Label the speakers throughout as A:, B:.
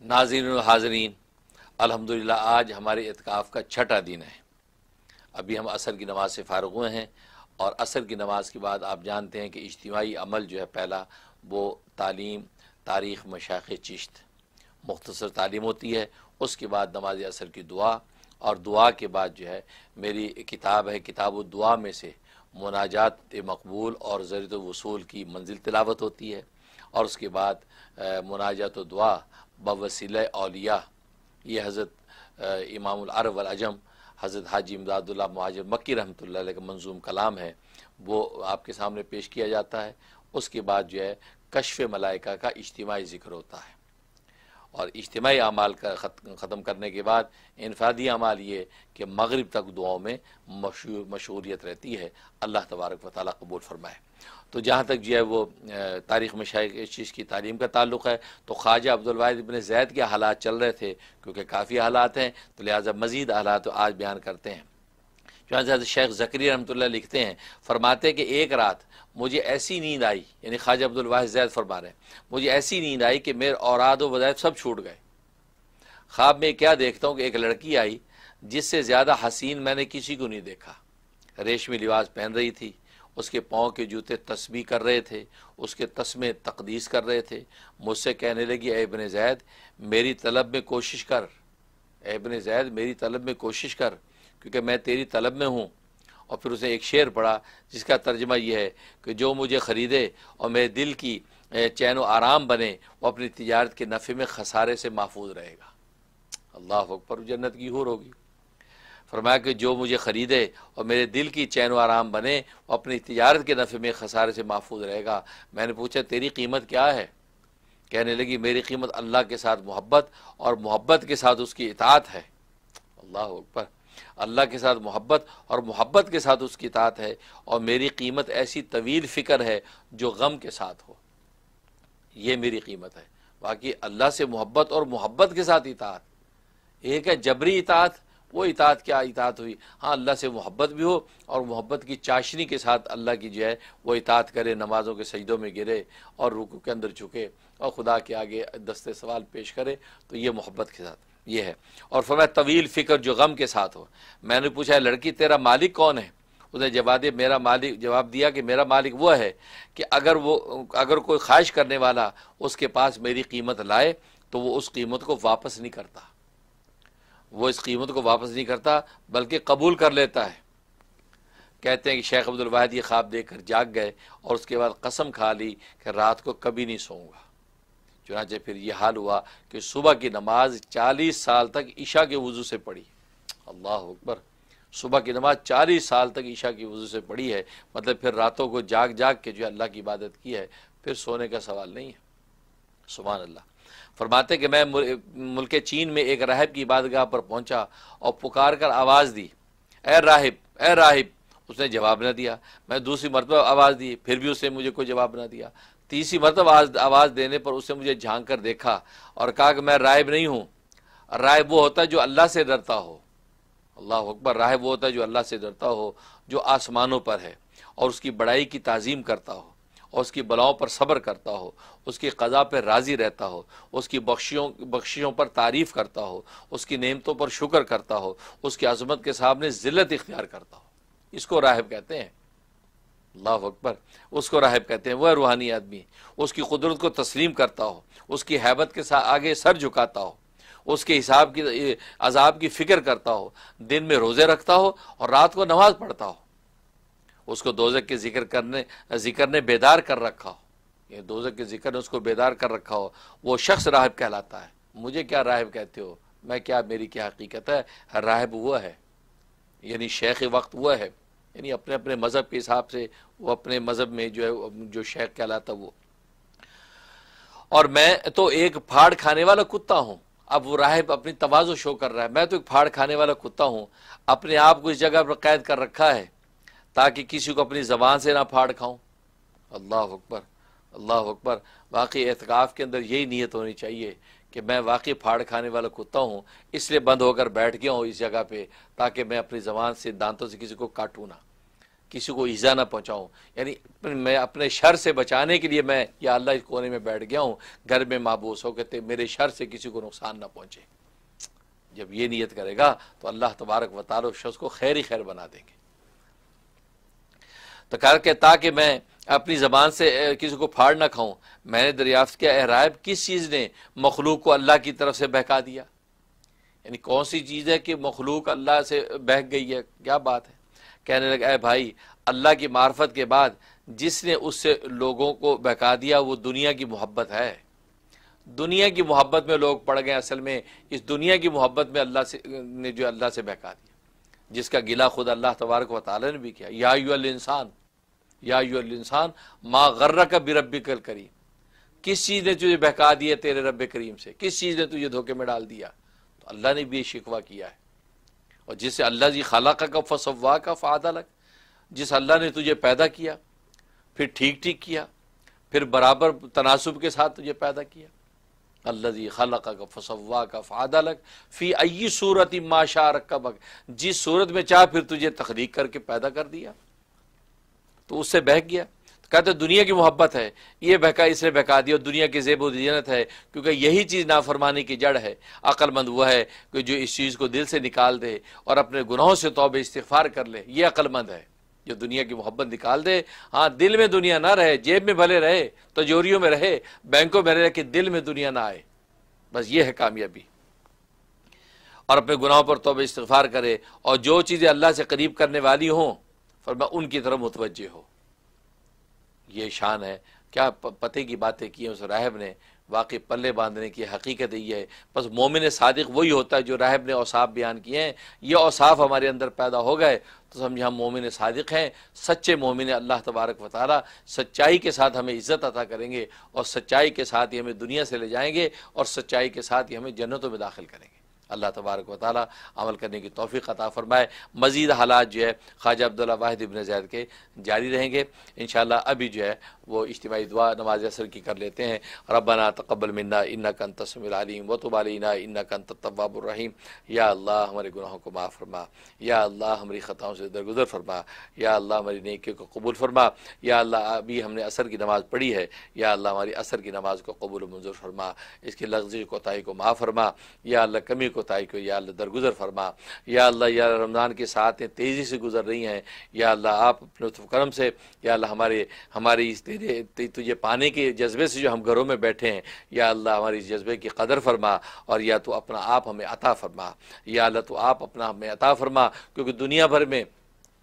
A: नाजिन हाजरीन अलहमदिल्ला आज हमारे एतकाफ़ का छठा दिन है अभी हम असर की नमाज से फारग हुए हैं और असर की नमाज के बाद आप जानते हैं कि इज्तमाही अमल जो है पहला वो तालीम तारीख़ मशाख चिश्त मुख्तर तालीम होती है उसके बाद नमाज असर की दुआ और दुआ के बाद जो है मेरी किताब है किताब दुआ में से मुनाजात मकबूल और ज़रत वसूल की मंजिल तिलावत होती है और उसके बाद मुनाजात दुआ बवसील अलिया ये हज़रत इमाम अजम हज़रत हाजी इमदादुल्ला महाजर मक्की रहमत का मंजूम कलाम है वो आपके सामने पेश किया जाता है उसके बाद जो है कशफ मलाइका का इज्तमाही ज़िक्र होता है और इज्तमाही अमाल का ख़त्म करने के बाद इनफरादी अमाल ये कि मगरब तक दुआओं में मशहूरियत रहती है अल्लाह तबारक वाली कबूल फरमाए तो जहाँ तक जो है वो तारीख़ में शायद इस चीज़ की तालीम का ताल्लुक है तो ख्वाजा अब्दुलवाद इबन जैद के हालात चल रहे थे क्योंकि काफ़ी हालात हैं तो लिहाजा मज़ीद हालात तो आज बयान करते हैं जो शेख जक्री रमत लिखते हैं फरमाते कि एक रात मुझे ऐसी नींद आई यानी ख्वाजा अब्दुलवाद जैद फरमा रहे हैं मुझे ऐसी नींद आई कि मेरे औराद वज़ायफ सब छूट गए ख्वाब में क्या देखता हूँ कि एक लड़की आई जिससे ज़्यादा हसीन मैंने किसी को नहीं देखा रेशमी लिबास पहन रही थी उसके पाँव के जूते तस्बी कर रहे थे उसके तस्मे तकदीस कर रहे थे मुझसे कहने लगी एबन जैद मेरी तलब में कोशिश कर एबन जैद मेरी तलब में कोशिश कर क्योंकि मैं तेरी तलब में हूँ और फिर उसने एक शेर पढ़ा जिसका तर्जमा यह है कि जो मुझे ख़रीदे और मेरे दिल की चैन व आराम बने वो अपनी तजारत के नफ़े में खसारे से महफूज रहेगा अल्लाह अकबर जन्नत की हूर होगी फरमाया कि जो मुझे ख़रीदे और मेरे दिल की चैन व आराम बने और अपनी तजारत के नफ़े में खसारे से महफूज रहेगा मैंने पूछा तेरी कीमत क्या है कहने लगी मेरी कीमत अल्लाह के साथ मोहब्बत और मोहब्बत के साथ उसकी इतात है अल्लाह पर अल्लाह के साथ मोहब्बत और मोहब्बत के साथ उसकी इतात है और मेरी कीमत ऐसी तवील फ़िक्र है जो गम के साथ हो ये मेरी कीमत है बाकी अल्लाह से मोहब्बत और मोहब्बत के साथ इतात एक है जबरी इतात वो इतात क्या इतात हुई हाँ अल्लाह से मोहब्बत भी हो और मोहब्बत की चाशनी के साथ अल्लाह की जो है वो इतात करे नमाज़ों के सजदों में गिरे और रुकू के अंदर झुके और खुदा के आगे दस्ते सवाल पेश करे तो ये मोहब्बत के साथ ये है और फरमाया तवील फ़िक्र जो गम के साथ हो मैंने पूछा है लड़की तेरा मालिक कौन है उसने जवाब दिया मेरा मालिक जवाब दिया कि मेरा मालिक वह है कि अगर वो अगर कोई ख्वाहिश करने वाला उसके पास मेरी कीमत लाए तो वो उस कीमत को वापस नहीं करता वो इस कीमत को वापस नहीं करता बल्कि कबूल कर लेता है कहते हैं कि शेख अब्दुल वाहिद ये ख्वाब देख कर जाग गए और उसके बाद कसम खा ली कि रात को कभी नहीं सोऊंगा चुनाचे फिर यह हाल हुआ कि सुबह की नमाज चालीस साल तक ईशा के वज़ू से पढ़ी अल्लाह अकबर सुबह की नमाज चालीस साल तक ईशा की वज़ू से पढ़ी है मतलब फिर रातों को जाग जाग के जो अल्लाह की इबादत की है फिर सोने का सवाल नहीं है सुबह अल्लाह फरमाते कि मैं मुल्क चीन में एक राहब की बादगाह पर पहुंचा और पुकार कर आवाज़ दी ए राहिब ए राहिब उसने जवाब ना दिया मैं दूसरी मरतबा आवाज़ दी फिर भी उसने मुझे कोई जवाब ना दिया तीसरी मरतब आवाज़ देने पर उसने मुझे झांक कर देखा और कहा कि मैं राहिब नहीं हूँ राहिब वो होता है जो अल्लाह से डरता हो अल्लाह अकबर राहिब वो होता है जो अल्लाह से डरता हो जो आसमानों पर है और उसकी बड़ाई की तज़ीम करता हो और उसकी बलाओं पर सब्र करता हो उसकी कज़ा पर राज़ी रहता हो उसकी बख्शियों बख्शियों पर तारीफ़ करता हो उसकी नेमतों पर शुक्र करता हो उसकी अजमत के सामने ज़िलत इख्तियार करता हो इसको राहब कहते हैं अल्लाह अकबर उसको राहब कहते हैं वह रूहानी आदमी उसकी कुदरत को तस्लीम करता हो उसकी हैबत के साथ आगे सर झुकाता हो उसके हिसाब की अजाब की फ़िक्र करता हो दिन में रोज़े रखता हो और रात को नमाज़ पढ़ता हो उसको दोजक के जिक्र करने जिक्र ने बेदार कर रखा हो ये दोजक के जिक्र ने उसको बेदार कर रखा हो वो शख्स राहब कहलाता है मुझे क्या राहब कहते हो मैं क्या मेरी क्या हकीकत है राहब वह है यानी शेख वक्त वह है यानी अपने अपने मज़हब के हिसाब से वो अपने मज़हब में जो है जो शेख कहलाता वो और मैं तो एक फाड़ खाने वाला कुत्ता हूँ अब वो राहब अपनी तवाज़ो शो कर रहा है मैं तो एक फाड़ खाने वाला कुत्ता हूँ अपने आप को इस जगह पर कैद कर रखा है ताकि किसी को अपनी ज़बान से ना फाड़ खाऊं अल्लाह अकबर अल्लाह अकबर वाकई एहतिकाफ के अंदर यही नीयत होनी चाहिए कि मैं वाकई फाड़ खाने वाला कुत्ता हूँ इसलिए बंद होकर बैठ गया हूँ इस जगह पे ताकि मैं अपनी ज़बान से दांतों से किसी को काटूँ ना किसी को ईज़ा ना पहुँचाऊँ यानी मैं अपने शर से बचाने के लिए मैं या अल्लाह इस कोने में बैठ गया हूँ घर में माबूस हो कहते मेरे शर से किसी को नुकसान ना पहुँचे जब ये नीयत करेगा तो अल्लाह तबारक वाल शख्स को खैर ही खैर बना देंगे तो कर के ताकि मैं अपनी ज़बान से किसी को फाड़ ना खाऊं मैंने दरियाफ्त किया अहराब किस चीज़ ने मखलूक को अल्लाह की तरफ से बहका दिया यानी कौन सी चीज़ है कि मखलूक अल्लाह से बहक गई है क्या बात है कहने लगा ए भाई अल्लाह की मार्फत के बाद जिसने उससे लोगों को बहका दिया वो दुनिया की मोहब्बत है दुनिया की मोहब्बत में लोग पड़ गए असल में इस दुनिया की मोहब्बत में अल्लाह से ने जो अल्लाह से बहका दिया जिसका गिला खुद अल्लाह तबारक वाली ने भी किया या इंसान या इंसान माँ का बिरबी कल करीम किस चीज़ ने तुझे बहका दिया तेरे रब करीम से किस चीज़ ने तुझे धोखे में डाल दिया तो अल्लाह ने भी ये शिकवा किया है और जिसे अल्लाह जी खला का फसवा का फ़ादा लग जिस अल्लाह ने तुझे पैदा किया फिर ठीक ठीक किया फिर बराबर तनासब के साथ तुझे पैदा किया अल्लाह जी खला का फसवा का फ़ादा लग फ़ी अई सूरत माशा रक्का बक जिस सूरत में चाह फिर तुझे तखलीक करके पैदा कर दिया तो उससे बहक गया तो कहते दुनिया की मोहब्बत है ये बहका इसने बहका दिया और दुनिया की जेब जीनत है क्योंकि यही चीज़ नाफरमानी की जड़ है अक्लमंद वह है कि जो इस चीज़ को दिल से निकाल दे और अपने गुनाहों से तोब इस्तफ़ार कर ले ये अक्लमंद है जो दुनिया की मोहब्बत निकाल दे हाँ दिल में दुनिया ना रहे जेब में भले रहे तजोरियों में रहे बैंकों में रहे कि दिल में दुनिया ना आए बस ये है कामयाबी और अपने गुनाहों पर तोबे इस्तफ़ार करे और जो चीज़ें अल्लाह से करीब करने वाली हों और मैं उनकी तरफ मुतवजह हो ये शान है क्या पते की बातें की हैं उस राहब ने वाकई पल्ले बांधने की हकीकत ये है बस मोमिन सादिक वही होता है जो राहब ने औसाफ बयान किए हैं ये औसाफ हमारे अंदर पैदा हो गए तो समझे हम मोमिन सादिक हैं सच्चे मोमिन अल्लाह तबारक वाली सच्चाई के साथ हमें इज़्ज़त अदा करेंगे और सच्चाई के साथ ही हमें दुनिया से ले जाएंगे और सच्चाई के साथ ही हमें जन्नतों में दाखिल करेंगे अल्लाह तबारक वाली अमल करने की तोफ़ी अता फ़रमाए मज़ीद हालात जो है ख्वाजा अब्दुल्ला वाहिद इबन जैद के जारी रहेंगे इन अभी जो है वो इज्तमी दुआ नमाज असर की कर लेते हैं रबाना तकबल मन्ना इन्ना कन तस्मिलम वतबालना इन्ना कन तब्बाबरिम या अल्लाह हमारे गुनाहों को माफ़ फरमा या अल्लाह हमारी ख़ताओं से दरगुजर फरमा या अल्लाह हमारी नेकियों को कबूल फरमा या अल्लाह अभी हमने असर की नमाज़ पढ़ी है या अल्लाह हमारी असर की नमाज़ को कबूल मंजूर फरमा इसकी लफ्ज़ कोताही को माफ़ फरमा या अल्लाह कमी को कोताही को या अल्लाह दरगुजर फरमा या अल्लाह या रमज़ान की सातें तेज़ी से गुजर रही हैं या अल्लाह आप अपने करम से या अल्लाह हमारे हमारी इस तेरे तुझे पाने के जज्बे से जो हम घरों में बैठे हैं या अल्लाह हमारी इस जज्बे की कदर फरमा और या तो अपना आप हमें अता फरमा या अल्लाह तो आप अपना हमें अता फरमा क्योंकि दुनिया भर में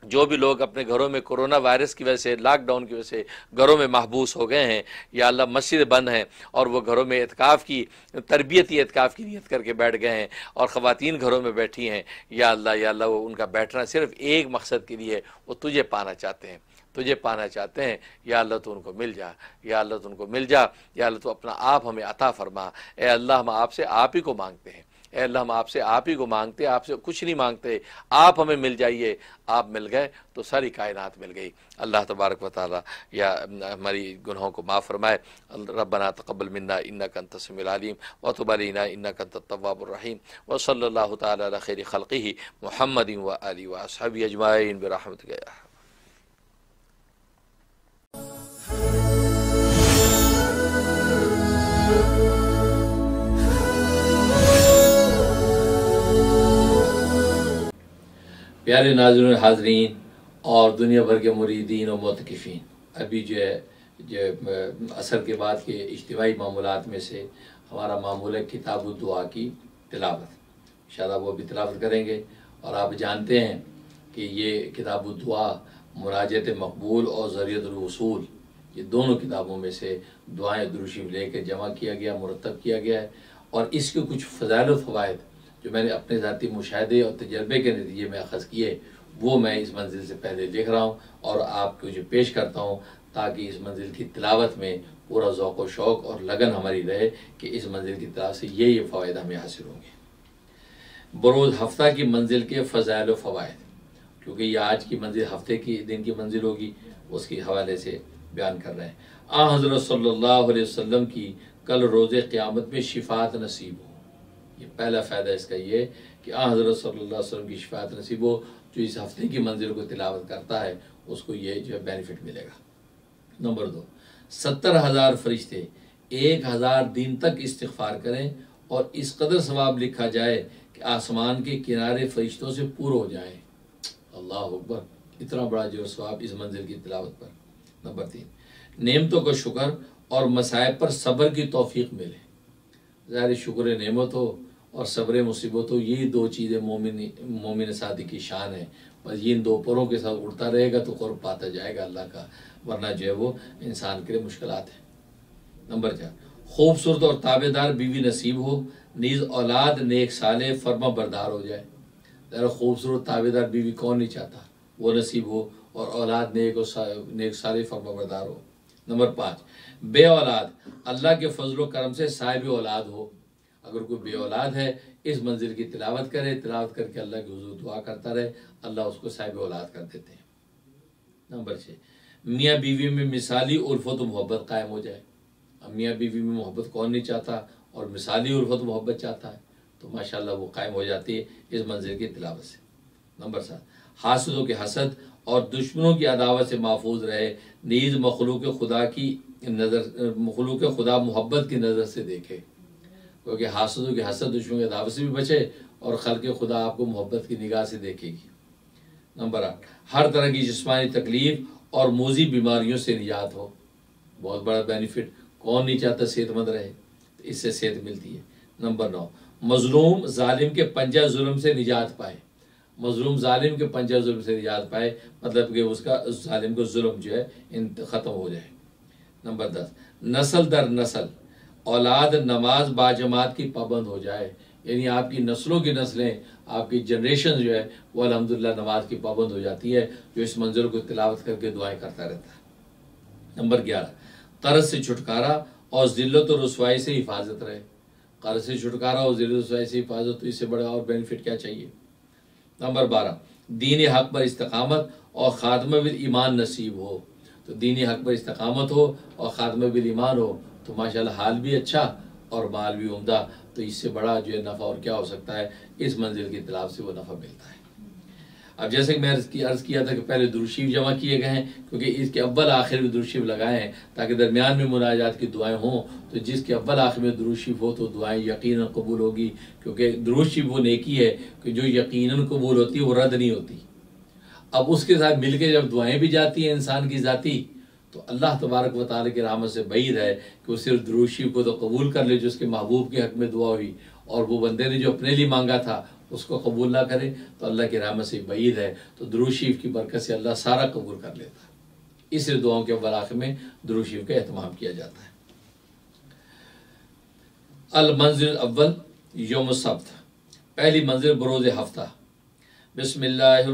A: जो भी लोग अपने घरों में कोरोना वायरस की वजह से लॉकडाउन की वजह से घरों में महबूस हो गए हैं या अल्लाह मस्जिद बंद हैं और वो घरों में एतकाफ़ की तरबियती एतकाफ़ की नीयत करके बैठ गए हैं और ख़वातीन घरों में बैठी हैं या अल्लाह या अल्लाह वो उनका बैठना सिर्फ एक मकसद के लिए वो तुझे पाना चाहते हैं तुझे पाना चाहते हैं या अल्लाह तो उनको मिल जा या अल्लाह तो उनको मिल जा या अल्लाह तो अपना आप हमें अता फरमा ए अल्लाह हम आपसे आप ही को मांगते हैं अल्लाह हम आपसे आप ही को मांगते आपसे कुछ नहीं मांगते आप हमें मिल जाइए आप मिल गए तो सारी कायनात मिल गई अल्लाह तबारक वाली या हमारी गुनाहों को माफ़ फरमाए रबना तकबल मन्ना इन्ना कन व वतबारीना इन्ना कन तवाबरहीम व सल्ला तैर खल़ी महमद व अली वसहबी Oh, oh, oh. प्यारे नाजर हाजरीन और दुनिया भर के मुरीदीन और मोतकफ़ी अभी जो है जो असर के बाद के इज्तवाही मामूलत में से हमारा मामूल है किताब दुआ की तिलावत शायद वो भी तिलावत करेंगे और आप जानते हैं कि ये किताब दुआ मुराजत मकबूल और ज़रियत रसूल ये दोनों किताबों में से दुआएँ दुरुशीफ लेकर जमा किया गया मुरतब किया गया है और इसके कुछ फजायल फवायद जो मैंने अपने ज़ाती मुशाहे और तजर्बे के नतीजे में अखज़ किए वो मैं इस मंजिल से पहले लिख रहा हूँ और आपको जो पेश करता हूँ ताकि इस मंजिल की तिलावत में पूरा ओक़ो शौक़ और लगन हमारी रहे कि इस मंजिल की तरफ से ये ये फ़ायदे हमें हासिल होंगे बरोज़ हफ्ता की मंजिल के फजायल फ़वाद क्योंकि ये आज की मंजिल हफ्ते की दिन की मंजिल होगी उसके हवाले से बयान कर रहे हैं आ हज़रत सल्लल्लाहु अलैहि वसल्लम की कल रोज़ क़्यामत में शिफात नसीब हो ये पहला फ़ायदा इसका ये कि हज़रत सल्लल्लाहु अलैहि की शिफात नसीब हो जो इस हफ्ते की मंजिल को तिलावत करता है उसको ये जो है बेनिफिट मिलेगा नंबर दो सत्तर हज़ार फरिश्ते एक हज़ार दिन तक इस्तफार करें और इस कदर सवाब लिखा जाए कि आसमान के किनारे फरिश्तों से पूरा हो जाए अल्लाह अकबर इतना बड़ा जो स्वाब इस मंजिल की तिलावत पर नंबर तीन नेमतों का शुक्र और मसायब पर सब्र की तोफ़ी मिले ज़ाहिर शुक्र नेमत हो और सब्र मुसीबत हो यही दो चीज़ें मोमिन मोमिन सादी की शान है बस ये इन दो परों के साथ उड़ता रहेगा तो कौर पाता जाएगा अल्लाह का वरना जो है वो इंसान के लिए मुश्किल है नंबर चार खूबसूरत और ताबेदार बीवी नसीब हो नीज औलाद नेक साले फर्मा बरदार हो जाए ज़रा खूबसूरत ताबेदार बीवी कौन नहीं चाहता वो नसीब हो और औलाद नेक और नेक साले फर्मा बरदार हो नंबर पाँच बे औलाद अल्लाह के फजल करम से साहिब औलाद हो अगर कोई बे औलाद है इस मंजिल की तिलावत करे तिलावत करके अल्लाह की हजूर दुआ करता रहे अल्लाह उसको साहिब औलाद कर देते हैं नंबर छः मियाँ बीवी में मिसाली उल्फत तो मोहब्बत कायम हो जाए अब मियाँ बीवी में मोहब्बत कौन नहीं चाहता और मिसाली उर्फत तो मोहब्बत चाहता है तो माशा वो कायम हो जाती है इस मंजिल की तिलावत से नंबर सात हासिलों के हसद और दुश्मनों की अदावत से महफूज रहे नीज मखलूक खुदा की नज़र मखलूक खुदा मोहब्बत की नज़र से देखे क्योंकि हासदों की हसद दुश्मन के दावे से भी बचे और खल के खुदा आपको मोहब्बत की निगाह से देखेगी नंबर आठ हर तरह की जिसमानी तकलीफ और मोजी बीमारियों से निजात हो बहुत बड़ा बेनिफिट कौन नहीं चाहता सेहतमंद रहे तो इससे सेहत मिलती है नंबर नौ मजलूम जालिम के पंजा जुल्म से निजात पाए मजलूम जालिम के पंजा जुल्म से निजात पाए मतलब कि उसका उस जालिम को जुल्म जो है ख़त्म हो जाए नंबर दस नसल दर नसल औलाद नमाज बाजमात की पाबंद हो जाए यानी आपकी नस्लों की नस्लें आपकी जनरेशन जो है वो अलहमदिल्ला नमाज की पाबंद हो जाती है जो इस मंजर को तिलावत करके दुआएं करता रहता है नंबर ग्यारह कर्ज से छुटकारा और जिल्लत और रसवाई से हिफाजत रहे कर्ज से छुटकारा और जिल्लत रसवाई से हिफाजत तो इससे बड़ा और बेनिफिट क्या चाहिए नंबर बारह दीन हक पर इस्तकामत और खात्मा बिल ईमान नसीब हो तो दीन हक पर इस्तकामत हो और खात्मा बिल ईमान हो तो माशाल्लाह हाल भी अच्छा और माल भी उमदा तो इससे बड़ा जो है नफ़ा और क्या हो सकता है इस मंजिल के तलाब से वो नफ़ा मिलता है अब जैसे कि मैं अर्ज़ अर्ज़ किया था कि पहले दुरुशीफ जमा किए गए हैं क्योंकि इसके अव्वल आखिर में दुरुशीफ लगाए हैं ताकि दरमियान में मुनाजात की दुआएं हों तो जिसके अव्वल आखिर में दुरुशीफ हो तो दुआएं यकीन कबूल होगी क्योंकि दुरुशीफ वो नेकी है कि जो यकीन कबूल होती है वो रद्द नहीं होती अब उसके साथ मिलकर जब दुआएं भी जाती हैं इंसान की ज़ाती तो अल्लाह तबारक व ताली की रहमत से बैद है कि वो सिर्फ द्रोशी को तो कबूल कर ले जो उसके महबूब के हक में दुआ हुई और वो बंदे ने जो अपने लिए मांगा था उसको कबूल ना करे तो अल्लाह की रहमत से बईद है तो द्रोशीफ की बरकत से अल्लाह सारा कबूल कर लेता इस इसलिए दुआओं के अवलाख में द्रोशीफ का अहतमाम किया जाता है अलमंजिल अव्वल योम सब्त पहली मंजिल बरोज़ हफ्ता बसमिल्लर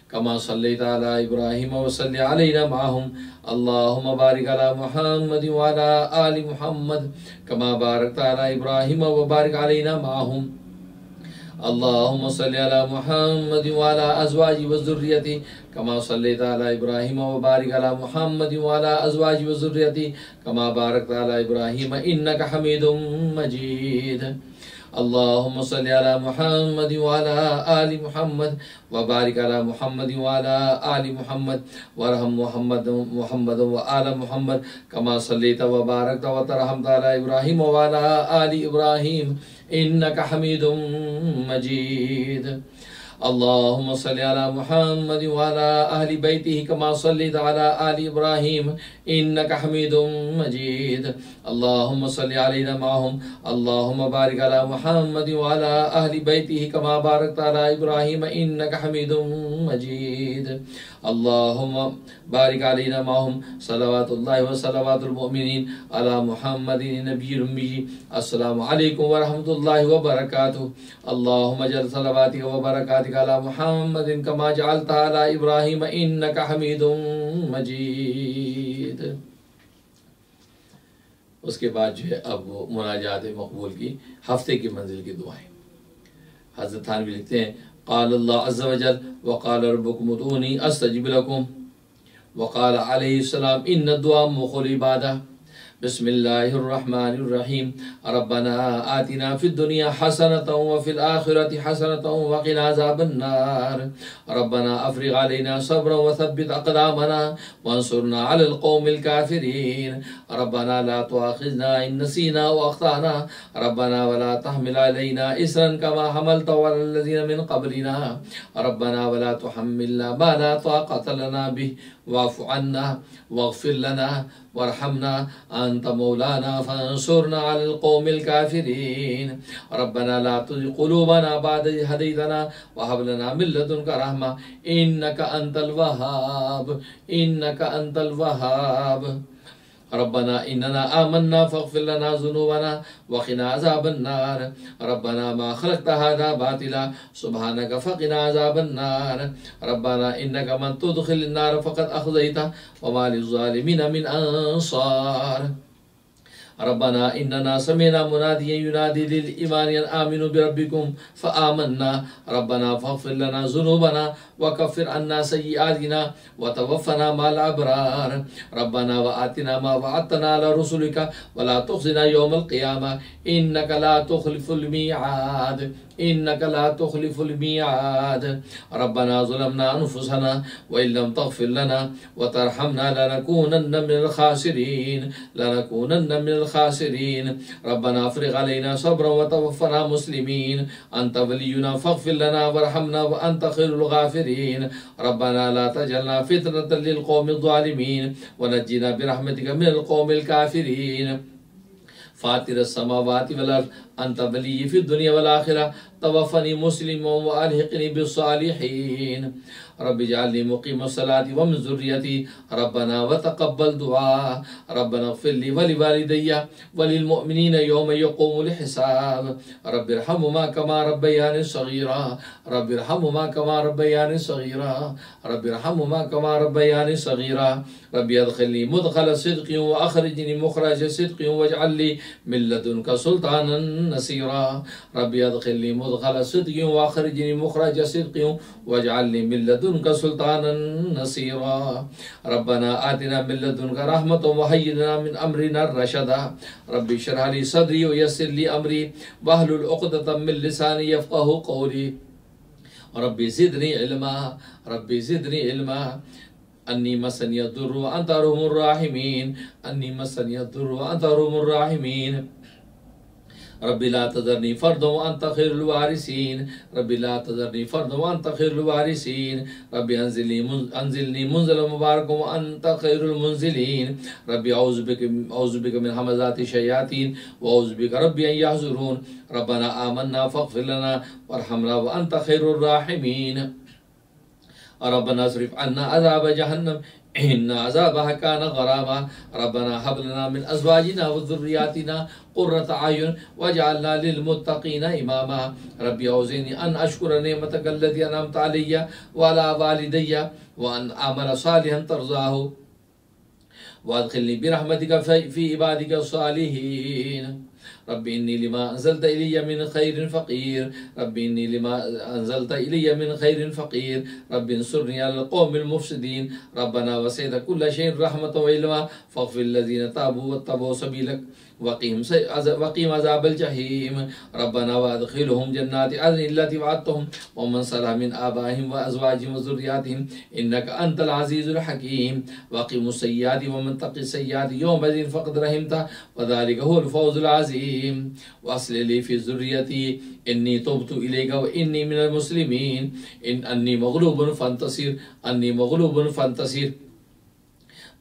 A: كما صليت على إبراهيم وصلي علينا معهم اللهم بارك على محمد وعلى آل محمد كما باركت على إبراهيم وبارك علينا معهم اللهم صل على محمد وعلى أزواجه وذريته كما صليت على إبراهيم وبارك على محمد وعلى أزواجه وذريته كما باركت على إبراهيم إنك حميد مجيد اللهم صل على محمد وعلى آل محمد وبارك على محمد وعلى آل محمد وارحم محمد محمد وآل محمد كما صليت وباركت وترحمت على إبراهيم وعلى آل إبراهيم إنك حميد مجيد اللهم صل على محمد وعلى أهل بيته كما صليت على آل إبراهيم إنك حميد مجيد اللهم صل علينا معهم اللهم بارك على محمد وعلى أهل بيته كما باركت على إبراهيم إنك حميد مجيد अल्लाहुम बारिक अलीना माहुम सलावतुल्लाहि व सलावतुल मुमिनीन अला मुहम्मदिन नबीयुल उम्मी अस्सलाम वालेकुम व रहमतुल्लाहि व बरकातहू अल्लाहुम जल सलावतिक व बरकातिक अला मुहम्मदिन कमा जअलता अला इब्राहिम इन्नका हमीदुम मजीद उसके बाद जो है अब वो मुनाजात मकबूल की हफ्ते की मंजिल की दुआएं हजरत थानवी लिखते हैं काल अज़ वजल वकाल रबुकमतूनी असतजबलकुम वकाल अलैहिस्सलाम इन दुआ मुखल इबादा بسم الله الرحمن الرحيم ربنا آتنا في الدنيا حسنة وفي الآخرة حسنة وقنا عذاب النار ربنا أفرغ علينا صبرا وثبت أقدامنا وانصرنا على القوم الكافرين ربنا لا تؤاخذنا إن نسينا وأخطأنا ربنا ولا تحمل علينا إسرا كما حملت على الذين من قبلنا ربنا ولا تحملنا ما لا طاقة لنا به واعف عنا واغفر لنا وارحمنا أنت مولانا فانصرنا على القوم الكافرين ربنا لا تزغ قلوبنا بعد إذ هديتنا وهب لنا من لدنك رحمة إنك أنت الوهاب إنك أنت الوهاب ربنا إننا آمنا فاغفر لنا ذنوبنا وقنا عذاب النار ربنا ما خلقت هذا باطلا سبحانك فقنا عذاب النار ربنا إنك من تدخل النار فقد أخزيته وما للظالمين من أنصار ربنا إننا سمعنا مناديا ينادي للإيمان أن آمنوا بربكم فآمنا ربنا فاغفر لنا ذنوبنا وكفر عنا سيئاتنا وتوفنا مع الأبرار ربنا وآتنا ما وعدتنا على رسلك ولا تخزنا يوم القيامة إنك لا تخلف الميعاد إنك لا تخلف الميعاد ربنا ظلمنا أنفسنا وإن لم تغفر لنا وترحمنا لنكونن من الخاسرين لنكونن من الخاسرين ربنا افرغ علينا صبرا وتوفنا مسلمين أنت ولينا فاغفر لنا وارحمنا وأنت خير الغافرين ربنا لا تجعلنا فتنة للقوم الظالمين ونجنا برحمتك من القوم الكافرين فاتر السماوات والأرض أنت ولي في الدنيا والآخرة توفني مسلم وألحقني بالصالحين رب اجعلني مقيم الصلاة ومن ذريتي ربنا وتقبل دعاء ربنا اغفر لي ولوالدي وللمؤمنين يوم يقوم الحساب رب ارحمهما كما ربياني صغيرا رب ارحمهما كما ربياني صغيرا رب ارحمهما كما ربياني صغيرا رب ادخلني مدخل صدق وأخرجني مخرج صدق واجعل لي من لدنك سلطانا نصيرا رب يدخل لي مدخل صدق واخرجني مخرج صدق واجعل لي من لدنك سلطانا نصيرا ربنا آتنا من لدنك رحمة وهيئنا من أمرنا الرشدا رب اشرح لي صدري ويسر لي أمري واحلل عقدة من لساني يفقه قولي ربي زدني علما ربي زدني علما أني مسني الضر وأنت أرحم الراحمين أني مسني الضر وأنت أرحم الراحمين ربي لا تذرني فردا وأنت خير الوارثين ربي لا تذرني فردا وأنت خير الوارثين ربي أنزلني منز... أنزلني منزلا مباركا وأنت خير المنزلين ربي أعوذ بك أعوذ بك من همزات الشياطين وأعوذ بك ربي أن يحضرون ربنا آمنا فاغفر لنا وارحمنا وأنت خير الراحمين ربنا اصرف عنا عذاب جهنم إن عذابها كان غراما ربنا هب لنا من أزواجنا وذرياتنا قرة أعين واجعلنا للمتقين إماما ربي أوزيني أن أشكر نعمتك التي أنعمت علي وعلى والدي وأن أعمل صالحا ترضاه وأدخلني برحمتك في عبادك الصالحين رب إني لما أنزلت إلي من خير فقير رب إني لما أنزلت إلي من خير فقير رب انصرني على القوم المفسدين ربنا وسعت كل شيء رحمة وعلما فاغفر الذين تابوا واتبعوا سبيلك وقيم وقيم عذاب الجحيم ربنا وادخلهم جنات عدن التي وعدتهم ومن صلح من آبائهم وأزواجهم وذرياتهم إنك أنت العزيز الحكيم وقيم السيئات ومن تقي السيئات الدين فقد رحمته وذلك هو الفوز العظيم وأصل لي في ذريتي إني تبت إليك وإني من المسلمين إن أني مغلوب فانتصر أني مغلوب فانتصر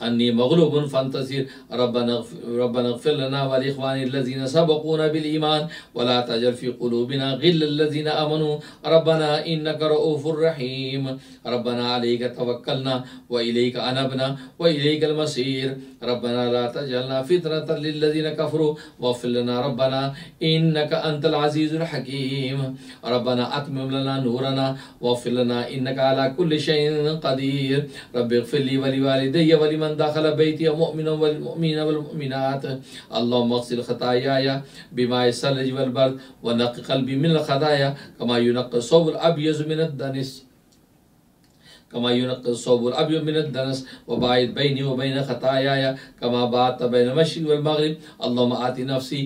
A: أني مغلوب فانتصر ربنا ربنا اغفر لنا والإخوان الذين سبقونا بالإيمان ولا تجعل في قلوبنا غل الذين آمنوا ربنا إنك رؤوف رحيم ربنا عليك توكلنا وإليك أنبنا وإليك المصير ربنا لا تجعلنا فتنة للذين كفروا واغفر لنا ربنا إنك أنت العزيز الحكيم ربنا أتمم لنا نورنا واغفر لنا إنك على كل شيء قدير رب اغفر لي ولوالدي ولمن من دخل بيتي مؤمنا والمؤمنين والمؤمنات اللهم اغسل خطاياي بما يسلج والبرد ونق قلبي من الخطايا كما ينقى الثوب الابيض من الدنس كما ينقى الصوب الأبيض من الدنس وباعد بيني وبين خطاياي كما باعدت بين المشرق والمغرب اللهم آت نفسي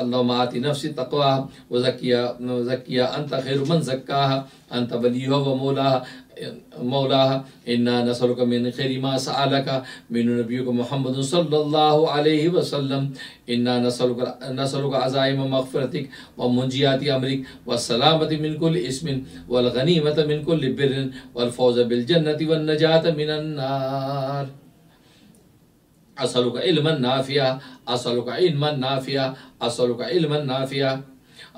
A: اللهم آتي نفسي تقواها وزكيها وزكيها أنت خير من زكاها أنت وليها ومولاها مولاها إنا نسألك من خير ما سألك من نبيك محمد صلى الله عليه وسلم إنا نسألك, نسألك عزائم مغفرتك ومنجيات أمرك والسلامة من كل اسم والغنيمة من كل بر والفوز بالجنة والنجاة من النار أسألك علما نافعا أسألك علما نافعا أسألك علما نافعا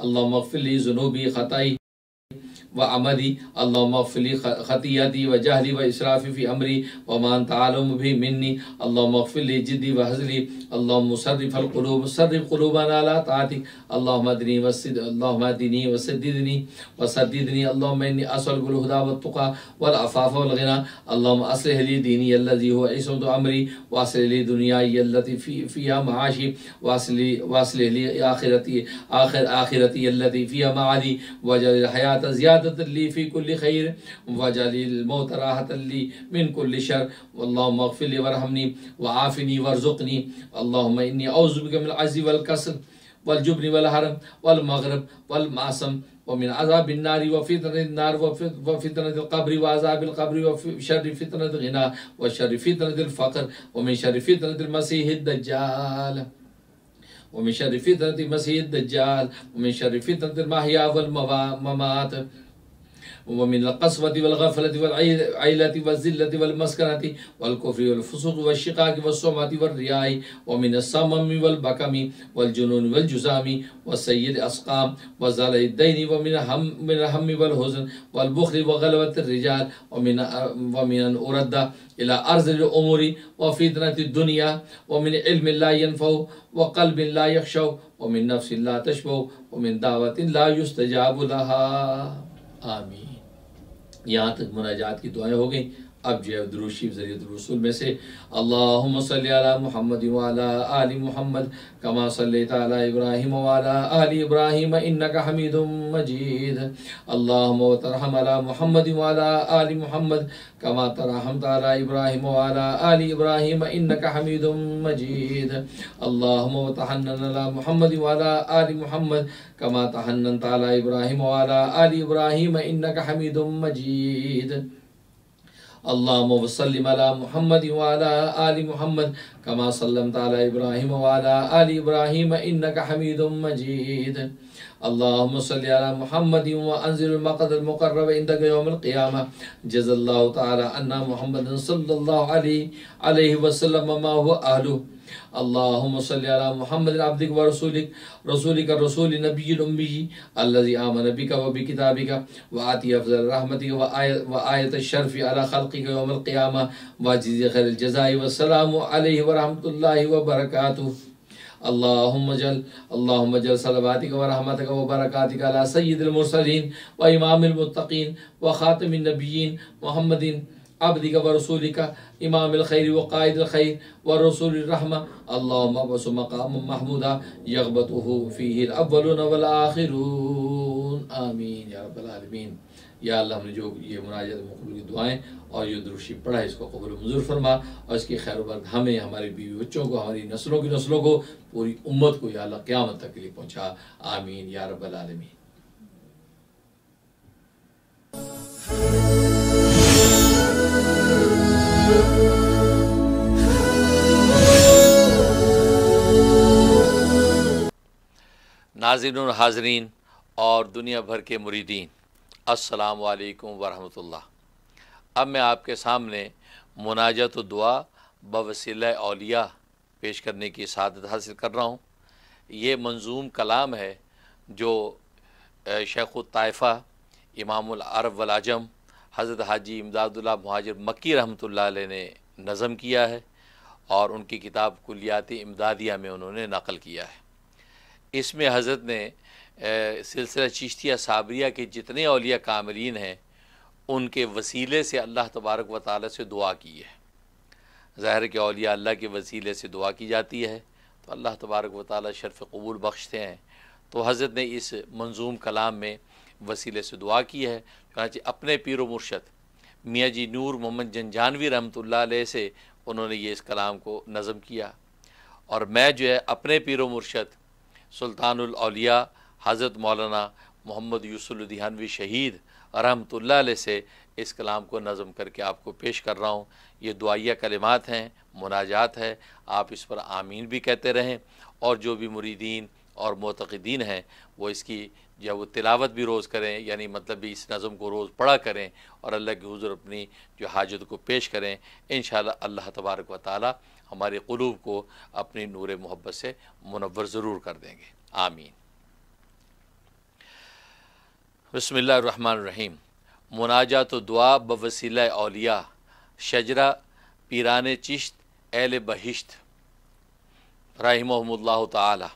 A: اللهم اغفر لي ذنوبي خطاي وعملي اللهم اغفر لي خطيئتي وجهلي وإسرافي في أمري وما أنت عالم به مني اللهم اغفر لي جدي وهزلي اللهم صرف القلوب صرف قلوبنا على طاعتك اللهم أدني وسد اللهم أدني وسددني وسددني اللهم إني أسألك الهدى والتقى والعفاف والغنى اللهم أصلح لي ديني الذي هو عصمة أمري وأصلح لي دنياي التي في فيها معاشي وأصلح لي آخرتي آخر آخرتي التي فيها معادي وجعل الحياة زيادة وزيادة لي في كل خير وجعل الموت راحة لي من كل شر اللهم اغفر لي وارحمني وعافني وارزقني اللهم إني أعوذ بك من العجز والكسل والجبن والهرم والمغرب والمعصم ومن عذاب النار وفتنة النار وفتنة القبر وعذاب القبر وشر فتنة الغنى وشر فتنة الفقر ومن شر فتنة المسيح الدجال ومن شر فتنة المسيح الدجال ومن شر فتنة المحيا والممات ومن القسوة والغفلة والعيلة والزلة والمسكنة والكفر والفسوق والشقاق والصومة والرياء ومن الصمم والبكم والجنون والجزام والسيد أسقام وزال الدين ومن من الهم والحزن والبخل وغلبة الرجال ومن ومن أن أرد إلى أرض الأمور وفتنة الدنيا ومن علم لا ينفع وقلب لا يخشى ومن نفس لا تشبع ومن دعوة لا يستجاب لها आमीन यहाँ तक मुनाजात की दुआएं हो गई अब जो है दरूज शरीफ ज़रिए रसूल में से अल्लाम सल महमद वाला आली मोहम्मद कमा सल तब्राहिम वाला आली इब्राहिम इन्न का हमीद मजीद अल्लाम तरहम अला मोहम्मद वाला आली मोहम्मद कमा तरहम तला इब्राहिम वाला आली इब्राहिम इन्न का हमीद मजीद अल्लाम तहन अला मोहम्मद वाला आली मोहम्मद कमा तहन तला इब्राहिम वाला आली इब्राहिम इन्न का हमीद मजीद اللهم صل على محمد وعلى آل محمد كما سلمت على إبراهيم وعلى آل إبراهيم إنك حميد مجيد اللهم صل على محمد وأنزل المقد المقرب عندك يوم القيامة جزا الله تعالى أن محمد صلى الله عليه عليه وسلم ما هو أهله अल्लाहुम्म सल्ली अला मुहम्मद अब्दिक व रसूलिक रसूलिक रसूल नबी उम्मी अल्लज़ी आमन बिका व बिकिताबिका व आती अफजल रहमतिक व आयत व आयत शर्फ़ अला खल्क़िक यौमल क़ियामा व अजीज़ खैरुल जज़ाई व सलाम अलैहि व रहमतुल्लाहि व बरकातुहू अल्लाहुम्म जल अल्लाहुम्म जल सलवातिक व रहमतिक عبدك ورسولك امام الخير وقائد الخير ورسول الرحمه اللهم وبس مقام محمودا يغبطه فيه الاولون والاخرون امين يا رب العالمين याबीन या अल्लाह हमने जो ये मुनाजत मकबूल की दुआएं और ये दुरुशी पढ़ा इसको कबूल मंजूर फरमा और इसकी खैर वर्द हमें हमारे बीवी बच्चों को हमारी नस्लों की नस्लों को पूरी उम्मत को या अल्लाह क़्यामत तक के लिए पहुंचा आमीन या रब्बल रबालमीन नाजिन हाजरीन और दुनिया भर के मुरीदीन वालेकुम वरम अब मैं आपके सामने मुनाजत दुआ बवसील अलिया पेश करने की सादत हासिल कर रहा हूँ ये मंजूम कलाम है जो शेख तायफ़ा इमामरब वलाजम हज़रत हाजी इमदादुल्ला महाजर मक्की रहमत ने नज़म किया है और उनकी किताब कुलियाती इमदादिया में उन्होंने नकल किया है इसमें हज़रत ने सिलसिला चिश्तिया साबरिया के जितने अलिया कामरीन हैं उनके वसीले से अल्लाह तबारक व ताल से दुआ की है ज़ाहिर के अलिया अल्लाह के वसीले से दुआ की जाती है तो अल्लाह तबारक व ताल शरफ़ कबूल बख्शते हैं तो हज़रत ने इस मंजूम कलाम में वसीले से दुआ की है चुनाचे अपने पीर मुर्शद मियाँ जी नूर मोहम्मद जन जानवी रहमत से उन्होंने ये इस कलाम को नज़म किया और मैं जो है अपने व मुर्शद सुल्तानौलिया हज़रत मौलाना मोहम्मद यूसुलुधियानवी शहीद रहमतुल्ल से इस कलाम को नज़म करके आपको पेश कर रहा हूँ ये दुआया कलिमात हैं मुनाजात है आप इस पर आमीन भी कहते रहें और जो भी मुरीदीन और मोतदीन हैं वो इसकी या वो तिलावत भी रोज़ करें यानी मतलब भी इस नज़म को रोज़ पढ़ा करें और अल्लाह के हजूर अपनी जो हाजत को पेश करें इन अल्लाह तबारक व ताली हमारे क़लूब को अपनी नूर मोहब्बत से मुनवर ज़रूर कर देंगे आमीन बसमिल्लाम मुनाजा तो दुआ बवसील अलिया शजरा पीरान चिश्त एल बहिश्त रही ताला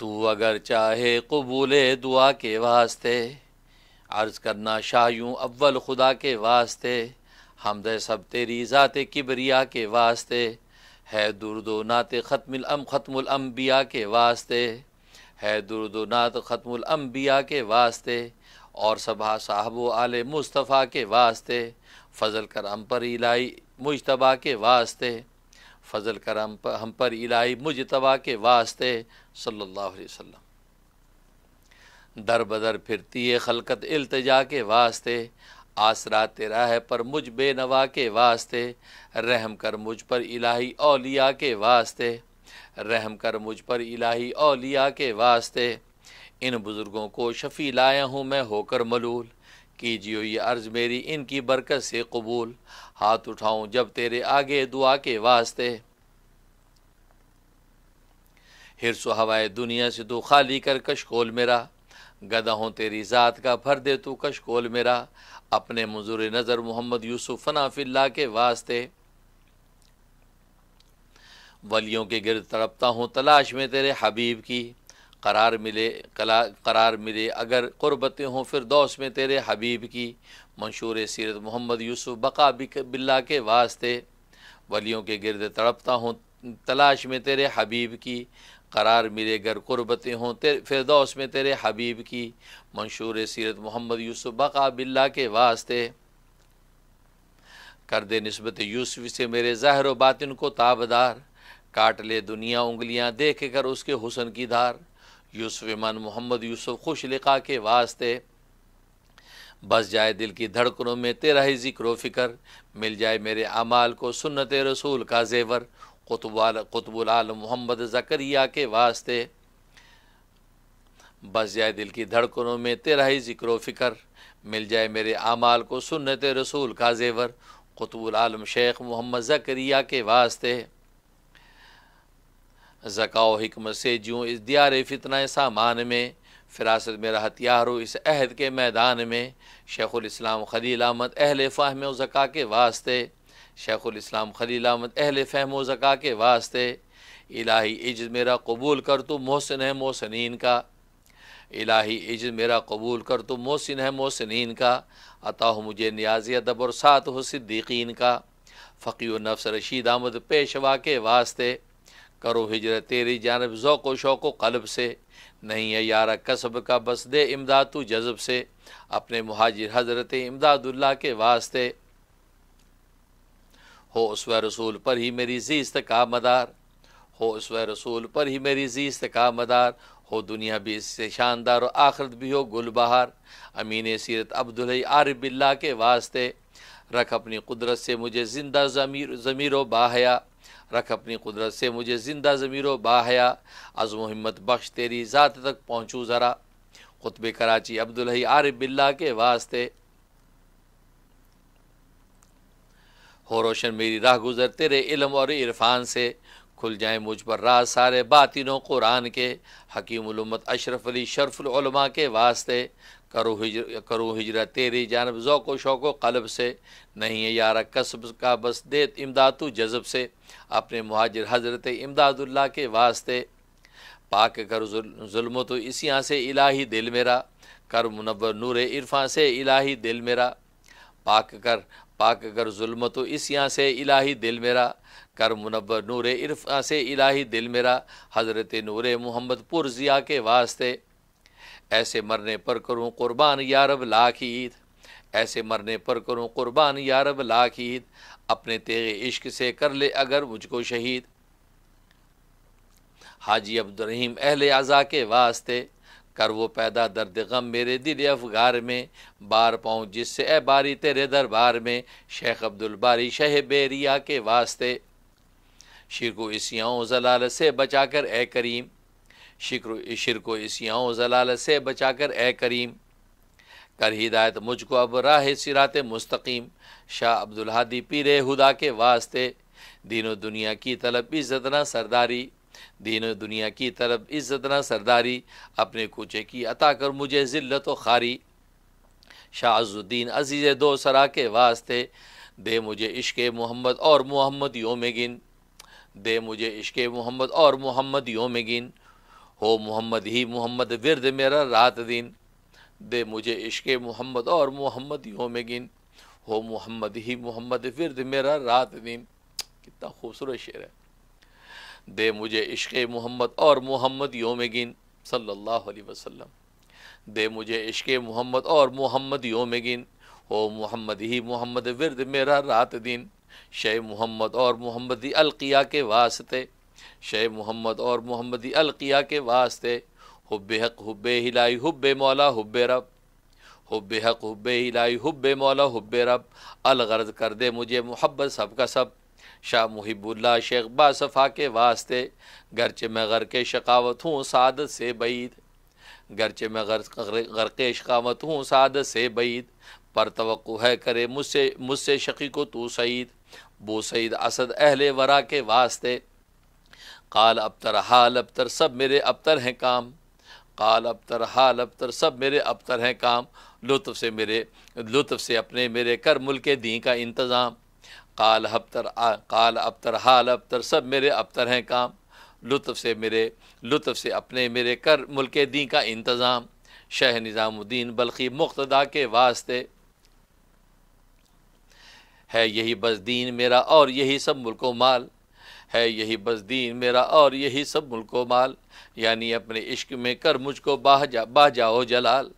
A: तू अगर चाहे कबूल दुआ के वास्ते अर्ज़ करना शाह अव्वल खुदा के वास्ते हमद सब तेरी ज़ात किबरिया के वास्ते है दुर्दो नात खतम ख़त्मबिया के वास्ते है दुर्दो नात ख़त्मबिया के वास्ते और सबा साहब आल मुस्तफ़ा के वास्ते फ़जल कर हम पर इलाई मुशतबा के वास्ते फ़जल कर हम पर हम पर इलाई मुजतबा के वास्ते सल्लल्लाहु अलैहि वसल्लम दर बदर फिरती है खलकत अल्तजा के वास्ते आसरा तेरा है पर मुझ बेनवा के वास्ते रहम कर मुझ पर इलाही औलिया के वास्ते रहम कर मुझ पर इलाही औलिया के वास्ते इन बुज़ुर्गों को शफ़ी लाया हूँ मैं होकर मलूल कीजियो ये अर्ज़ मेरी इनकी बरकत से कबूल हाथ उठाऊँ जब तेरे आगे दुआ के वास्ते हिरसो हवाए दुनिया से तो खाली कर खोल मेरा गदा हूँ तेरी ज़ात का भर दे तू खोल मेरा अपने मंजूर नज़र मोहम्मद यूसुफ फनाफिल्ला के वास्ते वलियों के गिरद तड़पता हूँ तलाश में तेरे हबीब की करार मिले कला करार मिले अगर क़ुरबतें हों फिर दौस में तेरे हबीब की मंशूर सीरत मोहम्मद यूसुफ बका बिल्ला के वास्ते वलियों के गिरद तड़पता हूँ तलाश में तेरे हबीब की करार मिले गर कुर्बतें हों तेरे फिरदौस में तेरे हबीब की मंशूर सीरत मोहम्मद यूसुफ बका बिल्ला के वास्ते कर दे नस्बत यूसुफ से मेरे ज़ाहिर व बातिन को ताबदार काट ले दुनिया उंगलियां देख कर उसके हुसन की धार यूसुफ मन मोहम्मद यूसुफ खुश लिखा के वास्ते बस जाए दिल की धड़कनों में तेरा ही जिक्र फ़िक्र मिल जाए मेरे अमाल को सुन्नत रसूल का जेवर कुतबुल आलम मोहम्मद ज़करिया के वास्ते बस जाए दिल की धड़कनों में तेरा ही ज़िक्र फ़िक्र मिल जाए मेरे आमाल को सुन्नत रसूल का जेवर आलम शेख मोहम्मद ज़करिया के वास्ते ज़काओ हमत से जूँ इस दियार फितना सामान में फ़िरासत मेरा हथियार हो इस अहद के मैदान में शेख़ुल इस्लाम खलील अहमद अहल फ़ाहम ज़का के वास्ते शेख़ुलस्लाम खलील अहमद अहल फ़हम ज़क़ा के वास्ते इलाही इज मेरा कबूल कर तो मोहसिन है मोहसिन का इलाही इज मेरा कबूल कर तो मोहसिन है मोहसिन का अता मुझे न्याजी अदब और सात हो सिद्दीकीन का फ़कीर नफ्स रशीद आमद पेशवा के वास्ते करो हिजरत तेरी जानब ज़ौक़ शौक़ कलब से नहीं है यार कसब का बस दे इमदाद तो जज़ब से अपने महाजिर हज़रत इमदादुल्ला के वास्ते हो उस रसूल पर ही मेरी जीस्त का मदार हो उस रसूल पर ही मेरी जीस्त का मदार हो दुनिया भी इससे शानदार और आखरत भी हो गुल बहार अमीन सीरत अब्दुल आर बिल्ला के वास्ते रख अपनी कुदरत से मुझे ज़िंदा ज़मीर ज़मीर बाहया रख अपनी कुदरत से मुझे ज़िंदा ज़मीर व बाहया अज़म हिम्मत बख्श तेरी ज़ात तक पहुँचूँ ज़रा खुतब कराची अब्दुल आर बिल्ला के वास्ते हो रोशन मेरी राह गुजर तेरे इलम और इरफान से खुल जाए मुझ पर राह सारे बातिनों कुरान के हकीमत अशरफ अली शरफुलमा के वास्ते करो हिजर करो हिजरा तेरी जानब ओक व शौक कलब से नहीं है यार कसब का बस दे इमदाद जज़ब से अपने महाजर हज़रत इमदादुल्ला के वास्ते पाक कर जुल्म तो इसी यहाँ से इलाही दिल मेरा कर मुनवर नूर इरफा से इलाही दिल मेरा पाक कर पाक अगर म तो इस यहाँ से इलाही दिल मेरा कर मुनबर नूर इरफा से इलाही दिल मेरा हज़रत नूर मोहम्मद पुर ज़िया के वास्ते ऐसे मरने पर करूँ क़ुरबान यारब लाख ईद ऐसे मरने पर करूँ क़ुरबान यारब लाख ईद अपने तेग इश्क से कर ले अगर मुझको शहीद हाजी अब्दुलरहीम अहल अज़ा के वास्ते कर वो पैदा दर्द गम मेरे दिल अफगार में बार पाऊँ जिससे ए बारी तेरे दरबार में शेख अब्दुल बारी शह बेरिया के वास्ते शिरको इसियाओं जलाल से बचा कर ए करीम शिक्र शिरको इसियाओं जलाल से बचा कर ए करीम कर हिदायत मुझको अब राह सिरात मुस्तकीम शाह अब्दुल हादी पीर हुदा के वास्ते दीनों दुनिया की तलब इज़्ज़त सरदारी दीन दुनिया की तरफ इज़्ज़त न सरदारी अपने कूचे की अता कर मुझे ज़िल्लत व खारी शाहजुद्दीन अजीज़ दो सरा के वास्ते दे मुझे इश्क मोहम्मद और मोहम्मद योम गिन दे मुझे इश्क मोहम्मद और मोहम्मद योम गिन हो मोहम्मद ही मोहम्मद विरद मेरा रात दिन दे मुझे इश्क मोहम्मद और मोहम्मद योम गिन हो मोहम्मद ही मोहम्मद विरद मेरा रात दिन कितना खूबसूरत शेर है दे मुझे इश्क मोहम्मद और मोहम्मद योम गिन सल्लल्लाहु अलैहि वसल्लम दे मुझे इश्क मोहम्मद और मोहम्मद योम गिन ओ मोहम्मद ही मोहम्मद विरद मेरा रात दिन शे मोहम्मद और मोहम्मद अलकिया के वास्ते शे मोहम्मद और मोहम्मद अलकिया के वास्ते हुब हक हुब हिलाई हुब मौला हुब रब हुब हक हुब हिलाई हुब मौला हुब रब अलगर्द कर दे मुझे मोहब्बत सब का सब शाह मुहिबुल्ला शेख बासफ़ा के वास्ते गरचे मैं के शकावत हूँ सादत से बैद गरचे मैं के शकावत हूँ सादत से बैद पर तो है करे मुझसे मुझसे शकी को तो सईद बो सईद असद अहल वरा के वास्ते काल अबतर हाल अबतर सब मेरे अबतर हैं काम काल अबतर हाल अबतर सब मेरे अबतर हैं काम लुत्फ़ से मेरे लुत्फ़ से अपने मेरे कर मुल्क दी का इंतज़ाम काल हफ्तर काल अबतर हाल अबतर सब मेरे अबतर हैं काम लुत्फ़ से मेरे लुत्फ़ से अपने मेरे कर मुल्क दी का इंतज़ाम शह निज़ामुद्दीन बल्कि मुख्तदा के वास्ते है यही बस दीन मेरा और यही सब मुल्को माल है यही बस दीन मेरा और यही सब मुल्को माल यानी अपने इश्क में कर मुझको बाह जा बाह जाओ जलाल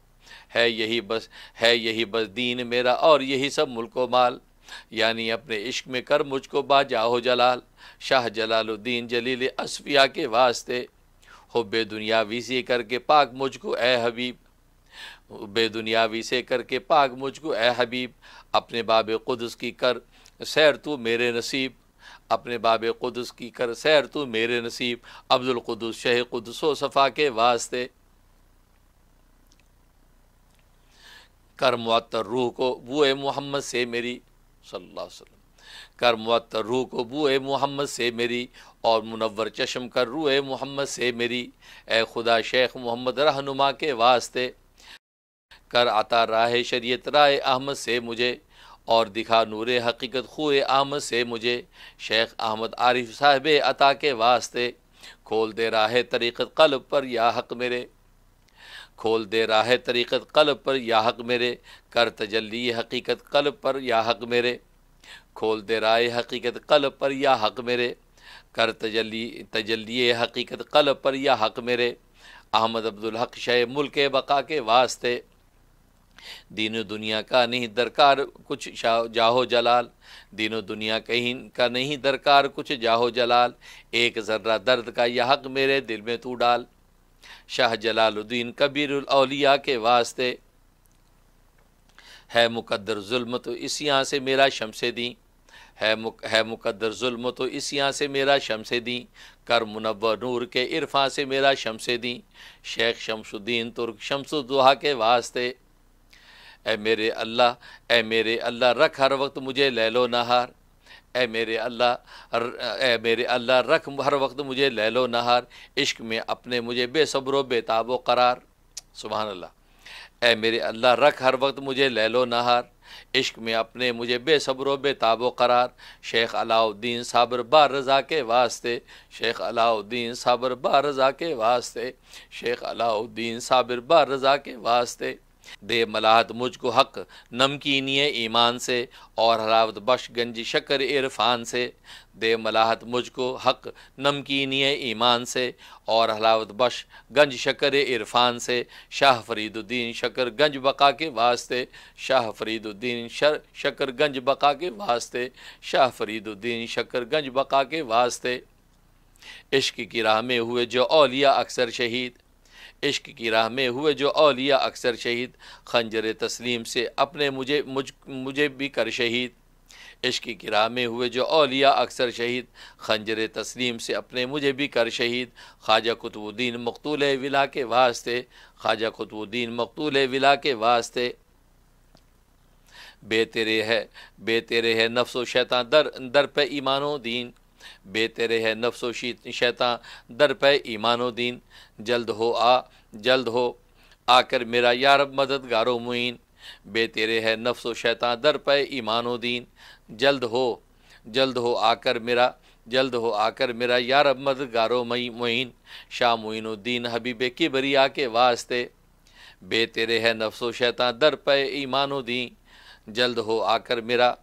A: है यही बस है यही बस दीन मेरा और यही सब मुल्को माल यानी अपने इश्क में कर मुझको बाजा हो जलाल शाह जलालुद्दीन जलील असफिया के वास्ते हुब दुनियावी से करके पाक मुझको ए हबीब बेदुनियावी से करके पाक मुझको ए हबीब अपने बाब क़ुदस की कर सैर तू मेरे नसीब अपने बाब क़ुदस की कर सैर तू मेरे नसीब अब्दुल क़ुदस शह क़ुदस सफ़ा के वास्ते कर मुअत्तर रूह को वो ए मोहम्मद से मेरी सल्लल्लाहु अलैहि वसल्लम कर मुत रूह को बू ए मोहम्मद से मेरी और मुनवर चशम कर रू ए मोहम्मद से मेरी ए खुदा शेख मोहम्मद रहनुमा के वास्ते कर आता राह शरीत राय अहमद से मुझे और दिखा नूर हकीकत खो अहमद से मुझे शेख अहमद आरिफ साहब अता के वास्ते खोल दे राह तरीक़त कल्ब पर या हक मेरे खोल दे राह तरीक़त कल पर या हक मेरे कर तजल्ली हकीकत कल पर या हक मेरे खोल दे राह हकीकत कल पर या हक मेरे कर तजल्ली तजल्ली हकीकत कल पर या हक मेरे अहमद अब्दुल हक शय मुल्क बका के वास्ते दीन दुनिया का नहीं दरकार कुछ जाहो जलाल दीन दुनिया कहीं का नहीं दरकार कुछ जाहो जलाल एक ज़र्रा दर्द का यह हक मेरे दिल में तू डाल शाह जलालुद्दीन कबीर अलिया के वास्ते है मुकद्दर जुल्म तो इस यहाँ से मेरा शमसे दी है मुक है मुकद्दर जुल्म तो इस यहाँ से मेरा शमसे दी कर मुनव नूर के इरफा से मेरा शमसे दी शेख शमसुद्दीन तुर्क शमसुद्दुहा के वास्ते ए मेरे अल्लाह ए मेरे अल्लाह रख हर वक्त मुझे लो नहार ए मेरे अल्लाह ए मेरे अल्लाह रख हर वक्त मुझे लहलो नहार इश्क में अपने मुझे बेसब्रो बेताबो करार सुबह अल्लाह ए मेरे अल्लाह रख हर वक्त मुझे लहलो नहार इश्क में अपने मुझे बेसब्रो बेताबो करार शेख अलाउद्दीन साबर बा रज़ा के वास्ते शेख अलाउद्दीन साबर बा रज़ा के वास्ते शेख अलाउद्दीन साबिर बा रज़ा के वास्ते दे मलाहत मुझको हक नमकीनी ईमान से और हलावत बख्श गंज शकर इरफान से दे मलाहत मुझको हक नमकीनी ईमान से और हलावत बख्श गंज शकर इरफान से शाह फरीदुद्दीन शकर गंज बका के वास्ते शाह फरीदुद्दीन शर शकर गंज बका के वास्ते शाह फरीदुद्दीन शकर गंज बका के वास्ते इश्क की राह में हुए जो अलिया अक्सर शहीद इश्क की राह में हुए जो अलिया अक्सर शहीद खंजर तस्लीम से अपने मुझे मुझ मुझे भी कर शहीद इश्क की राह में हुए जो अलिया अक्सर शहीद खंजर तस्लीम से अपने मुझे भी कर शहीद ख्वाजा कुतुबुद्दीन मकतूल विला के वास्ते ख्वाजा कुतुबुद्दीन मकतूल विला के वास्ते तेरे है तेरे है नफ्स व शैतान दर दर पे ईमानो दीन बेतेरे है नफ्सो शैतां दर पे ईमान दीन जल्द हो आ जल्द हो आकर मेरा यारब मददगारो मुइन बेतेरे है नफ्सो शैतां दर पे ईमान दीन जल्द हो जल्द हो आकर मेरा जल्द हो आकर मेरा यारब गारो मई मुइन शाह मोइनुद्दीन हबीब किबरिया के वास्ते तेरे है नफ्सो शैतां दर पे ईमान दीन जल्द हो आकर मेरा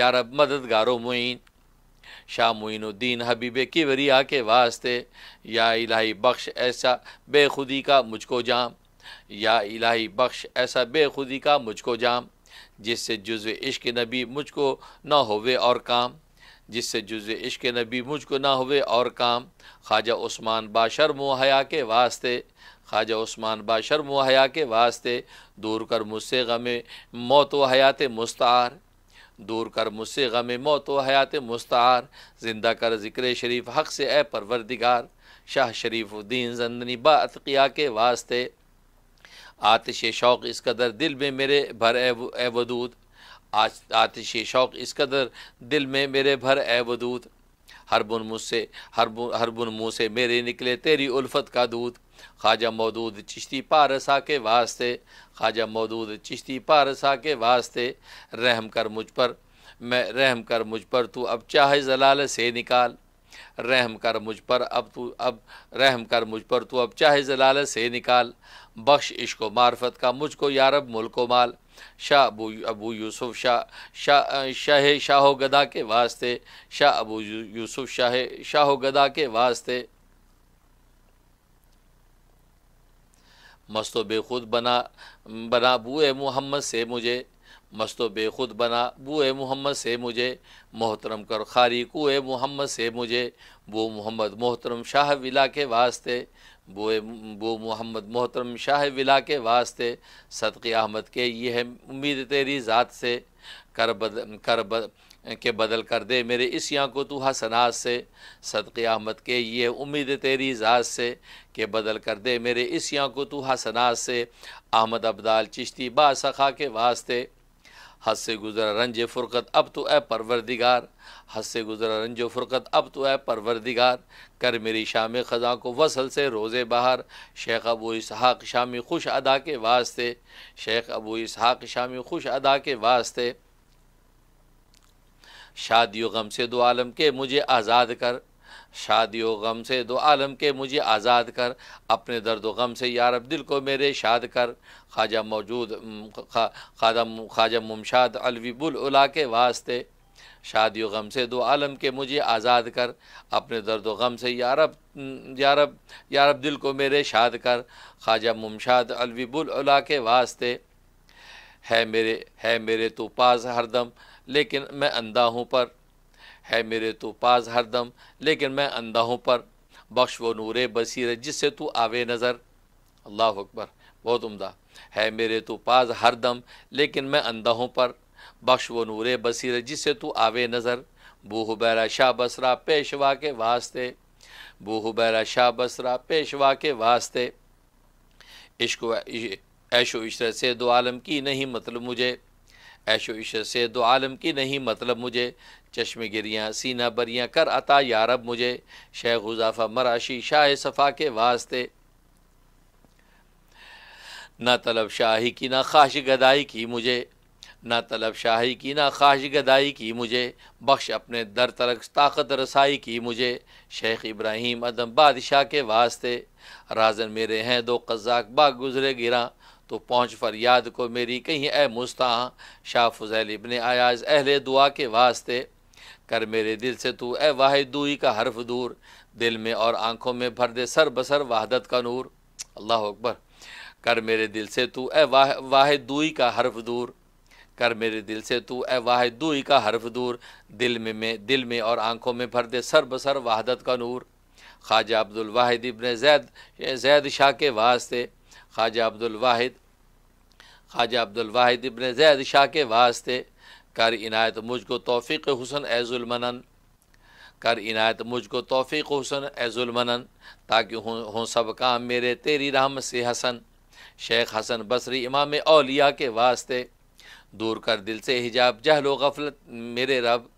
A: यारब गारो मुइन शाह मोनुद्दीन हबीब वरिया के वास्ते या इलाही बख्श ऐसा बेखुदी का मुझको जाम या इलाही बख्श ऐसा बेखुदी का मुझको जाम जिससे जुज़ इश्क नबी मुझको ना होवे और काम जिससे जुज़ इश्क नबी मुझको ना होवे और काम ख्वाजा उस्मान बाशर हया के वास्ते ख्वाजा उस्मान बाशर मुहया के वास्ते दूर कर मुझसे गमे मौत व हयात मुस्तार दूर कर मुझसे गम मौत व हयात मुस्तार जिंदा कर ज़िक्र शरीफ हक़ से ए परवरदिगार शाह शरीफुद्दीन जंदनी बातिया के वास्ते आतिश शौक़ इस कदर दिल में मेरे भर ए वदूद आज आतिश शौक़ इस कदर दिल में मेरे भर ए वदूद हर बुन मुझसे हर बुन हर बुन मुँह से मेरे निकले तेरी उल्फत का दूध ख्वाजा मौदूद चिश्ती पारसा के वास्ते ख्वाजा मौदूद चिश्ती पारसा के वास्ते रहम कर मुझ पर मैं रहम कर मुझ पर तू अब चाहे जलाल से निकाल रहम कर मुझ पर अब तू अब रहम कर मुझ पर तू अब चाहे जलाल से निकाल बख्श इश्को मार्फत का मुझको यारब मुल्क माल शाह अबू अबू यूसुफ शाह शाह शाह शाह गदा के वास्ते शाह अबू यूसुफ शाह शाह गदा के वास्ते मस्त बेखुद बना बना ए मोहम्मद से मुझे मस्त बेखुद बना बूए मोहम्मद से मुझे मोहतरम कर खारी ए मोहम्मद से मुझे बो मोहम्मद मोहतरम शाह विला के वास्ते बोए बो मोहम्मद मोहतरम शाह विला के वास्ते सदक़ अहमद के ये है उम्मीद तेरी ज़ात से कर बद कर बद के बदल कर दे मेरे इस यहाँ को तू हसनात से सदक़ अहमद के ये उम्मीद तेरी ज़ात से के बदल कर दे मेरे इस यहाँ को तू हसनात से अहमद अब्दाल चिश्ती बासखा के वास्ते हद से गुज़रा रंज फ़ुरकत अब तो ए परवरदिगार हद से गुज़रा रंज फ़ुरकत अब तो ए परवरदिगार कर मेरी शाम ख़जा को वसल से रोज़े बहार शेख अबू इसहाक़ शामी खुश अदा के वास्ते शेख अबू इसहाक़ शामी खुश अदा के वास्ते शादी गम से दो आलम के मुझे आज़ाद कर शादी गम से दो आलम के मुझे आज़ाद कर अपने दर्द गम से यारब दिल को मेरे शाद कर ख्वाजा मौजूद ख्वाजा ख्वाजा मुमशाद अलवी बुल उला के वास्ते शादी गम से दो आलम के मुझे आज़ाद कर अपने दर्द गम से यारब यारब यारब दिल को मेरे शाद कर ख्वाजा मुमशाद अलवी बुल उला के वास्ते है मेरे है मेरे तो पास हरदम लेकिन मैं अंधा हूँ पर है मेरे तो पास हरदम लेकिन मैं अंधा हूँ पर बख्श व नूर बसीर जिससे तू आवे नज़र अल्लाह अकबर बहुत उम्दा है मेरे तो पास हरदम लेकिन मैं अंधा हूँ पर बख्श व नूर बसीर जिससे तू आवे नज़र बूह बैरा शाह बसरा पेशवा के वास्ते बूह बैरा शाह बसरा पेशवा के वास्ते इश्क ऐशो इशरत से दो आलम की नहीं मतलब मुझे ऐशो इशर से दो आलम की नहीं मतलब मुझे चश्मे गिरियाँ सीना बरियाँ कर अता यारब मुझे शेख गुजाफा मराशी शाह सफ़ा के वास्ते ना तलब शाही की ना ख्वाहिश गदाई की मुझे ना तलब शाही की ना ख्वाहिश गदाई की मुझे बख्श अपने दर तरक ताकत रसाई की मुझे शेख इब्राहिम अदम बादशाह के वास्ते राजन मेरे हैं दो कज़ाक बाग गुज़रे गिरा तो पहुँच फरियाद को मेरी कहीं ए मुस्ता शाह फजैल इबन आयाज अहल दुआ के वास्ते कर मेरे दिल से तू ए वाह दुई का हरफ दूर दिल में और आँखों में भर दे सर बसर वहादत का नूर अल्लाह अकबर कर मेरे दिल से तू ए वाह दुई का हरफ दूर कर मेरे दिल से तू ए वाह दुई का हरफ दूर दिल में में दिल में और आँखों में भर दे सर बसर वहादत का नूर ख्वाजा अब्दुल वाहिद इबन जैद जैद शाह के वास्ते ख्वाजा अब्दुलवाहिद ख्वाजा अब्दुलवाहिद इबन जैद शाह के वास्ते कर इनायत मुझको तोफ़ी हुसन एजुलमनन कर इनायत मुझको तोफ़ी हुसन एजुलमनन ताकि हों सब काम मेरे तेरी राम से हसन शेख हसन बसरी इमाम अलिया के वास्ते दूर कर दिल से हिजाब जहलो गफलत मेरे रब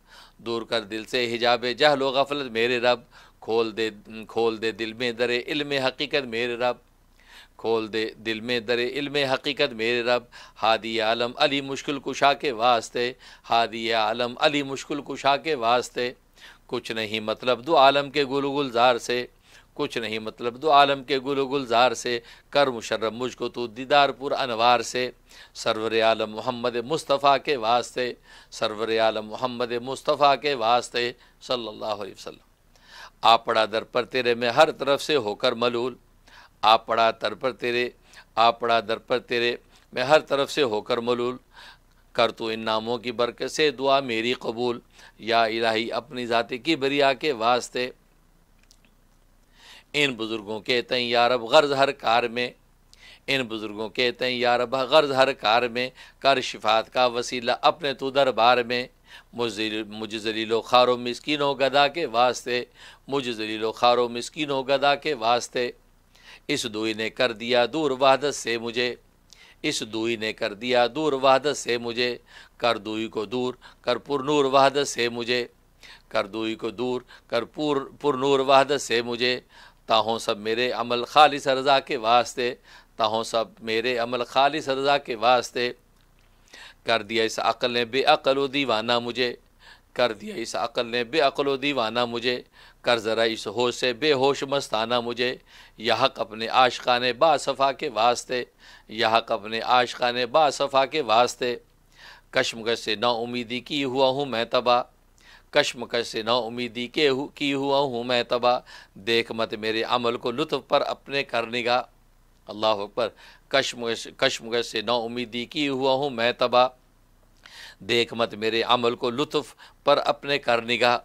A: दूर कर दिल से हिजाब जहलो गफलत मेरे रब खोल दे खोल दे दिल में दरे इल्म हकीकत मेरे रब खोल दे दिल में दर इल्म हकीकत मेरे रब हादी आलम अली मुश्किल कुशा के वास्ते हादी आलम अली मुश्किल कुशा के वास्ते कुछ नहीं मतलब दो आलम के गुल गुलजार से कुछ नहीं मतलब दो आलम के गुल गुलजार से कर मुशर्रम मुझको तो दीदारपुर अनवार से सरवर आलम मोहम्मद मुस्तफ़ा के वास्ते सरवर आलम मोहम्मद मुस्तफ़ा के वास्ते सल्लल्लाहु अलैहि वसल्लम आपड़ा दर पर तेरे में हर तरफ से होकर मलूल आ पड़ा तर पर तेरे आ पड़ा दर पर तेरे मैं हर तरफ से होकर मलूल कर तो इन नामों की बरक़ से दुआ मेरी कबूल या इलाही अपनी ज़ाति की बरिया के वास्ते इन बुज़ुर्गों के तय यारब गर्ज हर कार में इन बुज़ुर्गों के तय यारब गर्ज हर कार में कर शिफात का वसीला अपने तो दरबार में मुझ जलीलो खारो हो गदा के वास्ते मुझ जलीलो खारो हो गदा के वास्ते इस दुई ने कर दिया दूर वहादत से मुझे इस दुई ने कर दिया दूर वहादत से मुझे कर दुई को दूर कर पुरनूर वहादत से मुझे कर दुई को दूर कर पुर पुरनूर वहादत से मुझे ताहों सब मेरे अमल खालिस रज़ा के वास्ते ताहों सब मेरे अमल खालिस रज़ा के वास्ते कर दिया इस अक़ल ने बेअल दीवाना मुझे कर दिया इस अक़ल ने बेअल दीवाना मुझे कर ज़रा इस होश से बेहोश मस्ताना मुझे यह अपने आशकान बासफ़ा के वास्ते यह अपने आशकान बासफ़ा के वास्ते कश्मकश से उम्मीदी की हुआ हूँ मैं तबाह कश्मकश से उम्मीदी के हु, की हुआ हूँ मैं तबाह देख मत मेरे अमल को लुत्फ़ पर अपने कर निगा अल्लाह अकबर कश्मकश कश्मकश से उम्मीदी की हुआ हूँ मैं तबाह देख मत मेरे अमल को लुत्फ़ पर अपने कर निगाह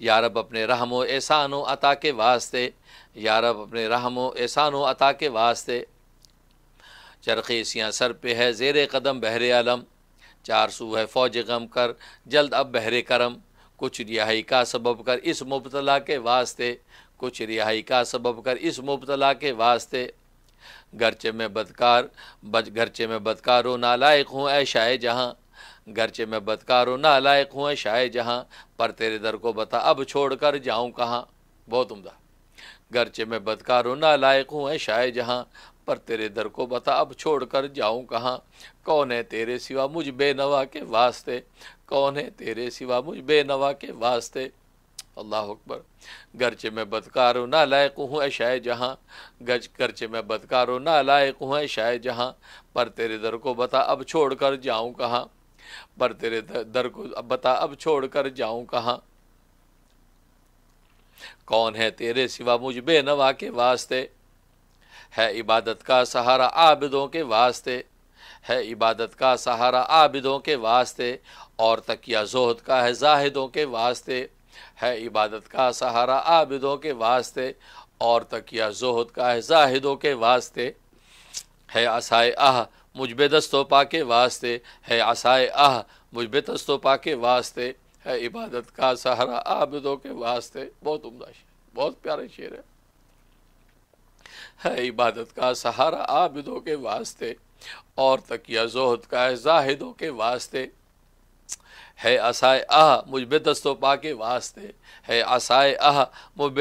A: यारब अपने रहम व एहसान अता के वास्ते यारब अपने रहम व एहसान अता के वास्ते चरखे सियाँ सर पे है जेर कदम बहर आलम चार सू है फौज गम कर जल्द अब बहरे करम कुछ रिहाई का सबब कर इस मुबतला के वास्ते कुछ रिहाई का सबब कर इस मुबतला के वास्ते गरचे में बदकार बच गरचे में बदकार हो नालायक हूँ ऐ शाह जहाँ गरचे मैं बदकार हूँ ना लायक हूँ शाह जहाँ पर तेरे दर को बता अब छोड़ कर जाऊँ कहाँ बहुत उमदा गरचे मैं बदकार हूँ ना लायक हूँ शाह जहाँ पर तेरे दर को बता अब छोड़ कर जाऊँ कहाँ कौन है तेरे सिवा मुझ बेनवा के वास्ते कौन है तेरे सिवा मुझ बेनवा के वास्ते अल्लाह अकबर गरचे मैं बदकार हूँ ना लायक हूँ शाह जहाँ गज गरचे मैं बदकार हूँ ना लायक हूँ शाह जहाँ पर तेरे दर को बता अब छोड़ कर जाऊँ कहाँ पर तेरे दर को अब बता अब छोड़ कर जाऊं कहा कौन है तेरे सिवा मुझ बेनवा के वास्ते है इबादत का सहारा आबिदों के वास्ते है इबादत का सहारा आबिदों के वास्ते और तकिया जोहद का है जाहिदों के वास्ते है इबादत का सहारा आबिदों के वास्ते और तकिया जोहद का है जाहिदों के वास्ते है असाए आह मुझ पा के वास्ते है आसाए आह मुझ पा के वास्ते है इबादत का सहारा आबदों के वास्ते बहुत उमदा शेर बहुत प्यारे शेर है है इबादत का सहारा आबदों के वास्ते और तकिया जोहद का है जाहिदों के वास्ते है आसाए आह मुझ पा के वास्ते है आसाए आह मुझ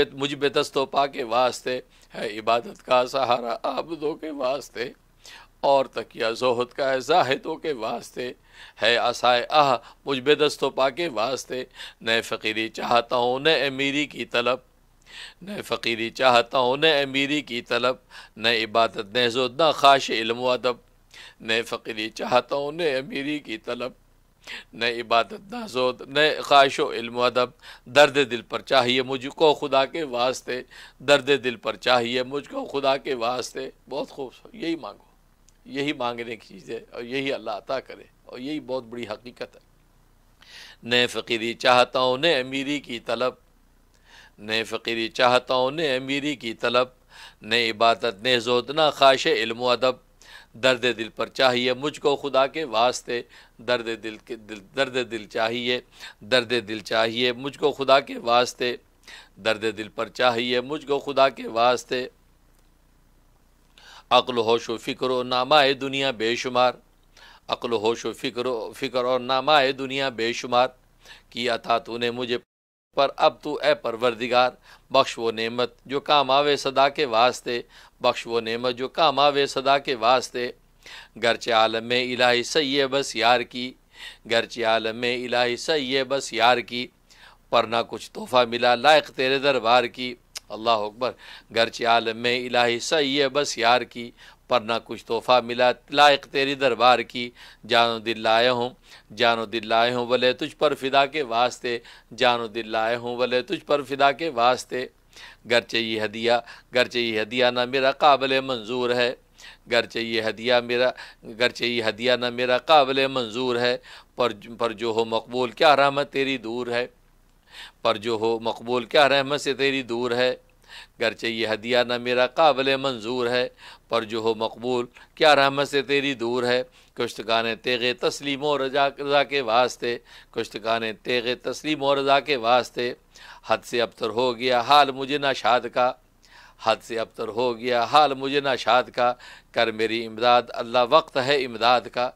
A: पा के वास्ते है इबादत का सहारा आबदों के वास्ते और तकिया जोहद का है जाहिदों के वास्ते है आसाए आह मुझ बेदस्तो पा के वास्ते न फ़कीरी चाहता हूँ न अमीरी की तलब न फ़कीरी चाहता हूँ न अमीरी की तलब न इबादत न न ख़्वाश इल्म अदब न फ़कीरी चाहता हूँ न अमीरी की तलब न इबादत न न ख्वाहिश इल्म अदब दर्द दिल पर चाहिए मुझको खुदा के वास्ते दर्द दिल पर चाहिए मुझको खुदा के वास्ते बहुत खूब यही मांगो यही मांगने की चीज़ है और यही अल्लाह अता करे और यही बहुत बड़ी हकीकत है न फ़कीरी चाहता हूँ ने अमीरी की तलब न फ़कीरी चाहता हूँ ने अमीरी की तलब न इबादत ने जोतना ख्वाश इल्म अदब दर्द दिल पर चाहिए मुझको खुदा के वास्ते दर्द दिल के दिल दर्द दिल चाहिए दर्द दिल चाहिए मुझको खुदा के वास्ते दर्द दिल पर चाहिए मुझको खुदा के वास्ते अक्ल होश व फ़िक्र नामाए दुनिया बेशुमार अक्ल होश व फ़िक्र फ़िक्र और नामाए दुनिया बेशुमार किया था तूने मुझे पर अब तू ए परवरदिगार बख्श व नेमत जो काम आवे सदा के वास्ते बख्श व नेमत जो काम आवे सदा के वास्ते गरचे आलम में इलाही सही है बस यार की गरचे आलम में इलाही सही है बस यार की पर ना कुछ तोहफ़ा मिला लायक तेरे दरबार की अल्लाह अकबर घर आलम में इलाही सही है बस यार की पर ना कुछ तोहफ़ा मिला लायक तेरी दरबार की जानो दिल लाए हूँ जानो दिल लाए हूँ वले तुझ पर फिदा के वास्ते जानो दिल लाए हूँ वले तुझ पर फिदा के वास्ते घर चाहिए हदिया घर चाहिए हदिया ना मेरा काबिल मंजूर है घर चाहिए हदिया मेरा घर चाहिए हदिया ना मेरा काबिल मंजूर है पर पर जो हो मकबूल क्या रहमत तेरी दूर है पर जो हो मकबूल क्या रहमत से तेरी दूर है गरचे ये हदिया न मेरा काबिल मंजूर है पर जो हो मकबूल क्या रहमत से तेरी दूर है गाने तेगे तस्लीम और रजा रजा के वास्ते गाने तेगे तस्लीम और रजा के वास्ते हद से अबतर हो गया हाल मुझे ना शाद का हद से अबतर हो गया हाल मुझे ना शाद का कर मेरी इमदाद अल्लाह वक्त है इमदाद का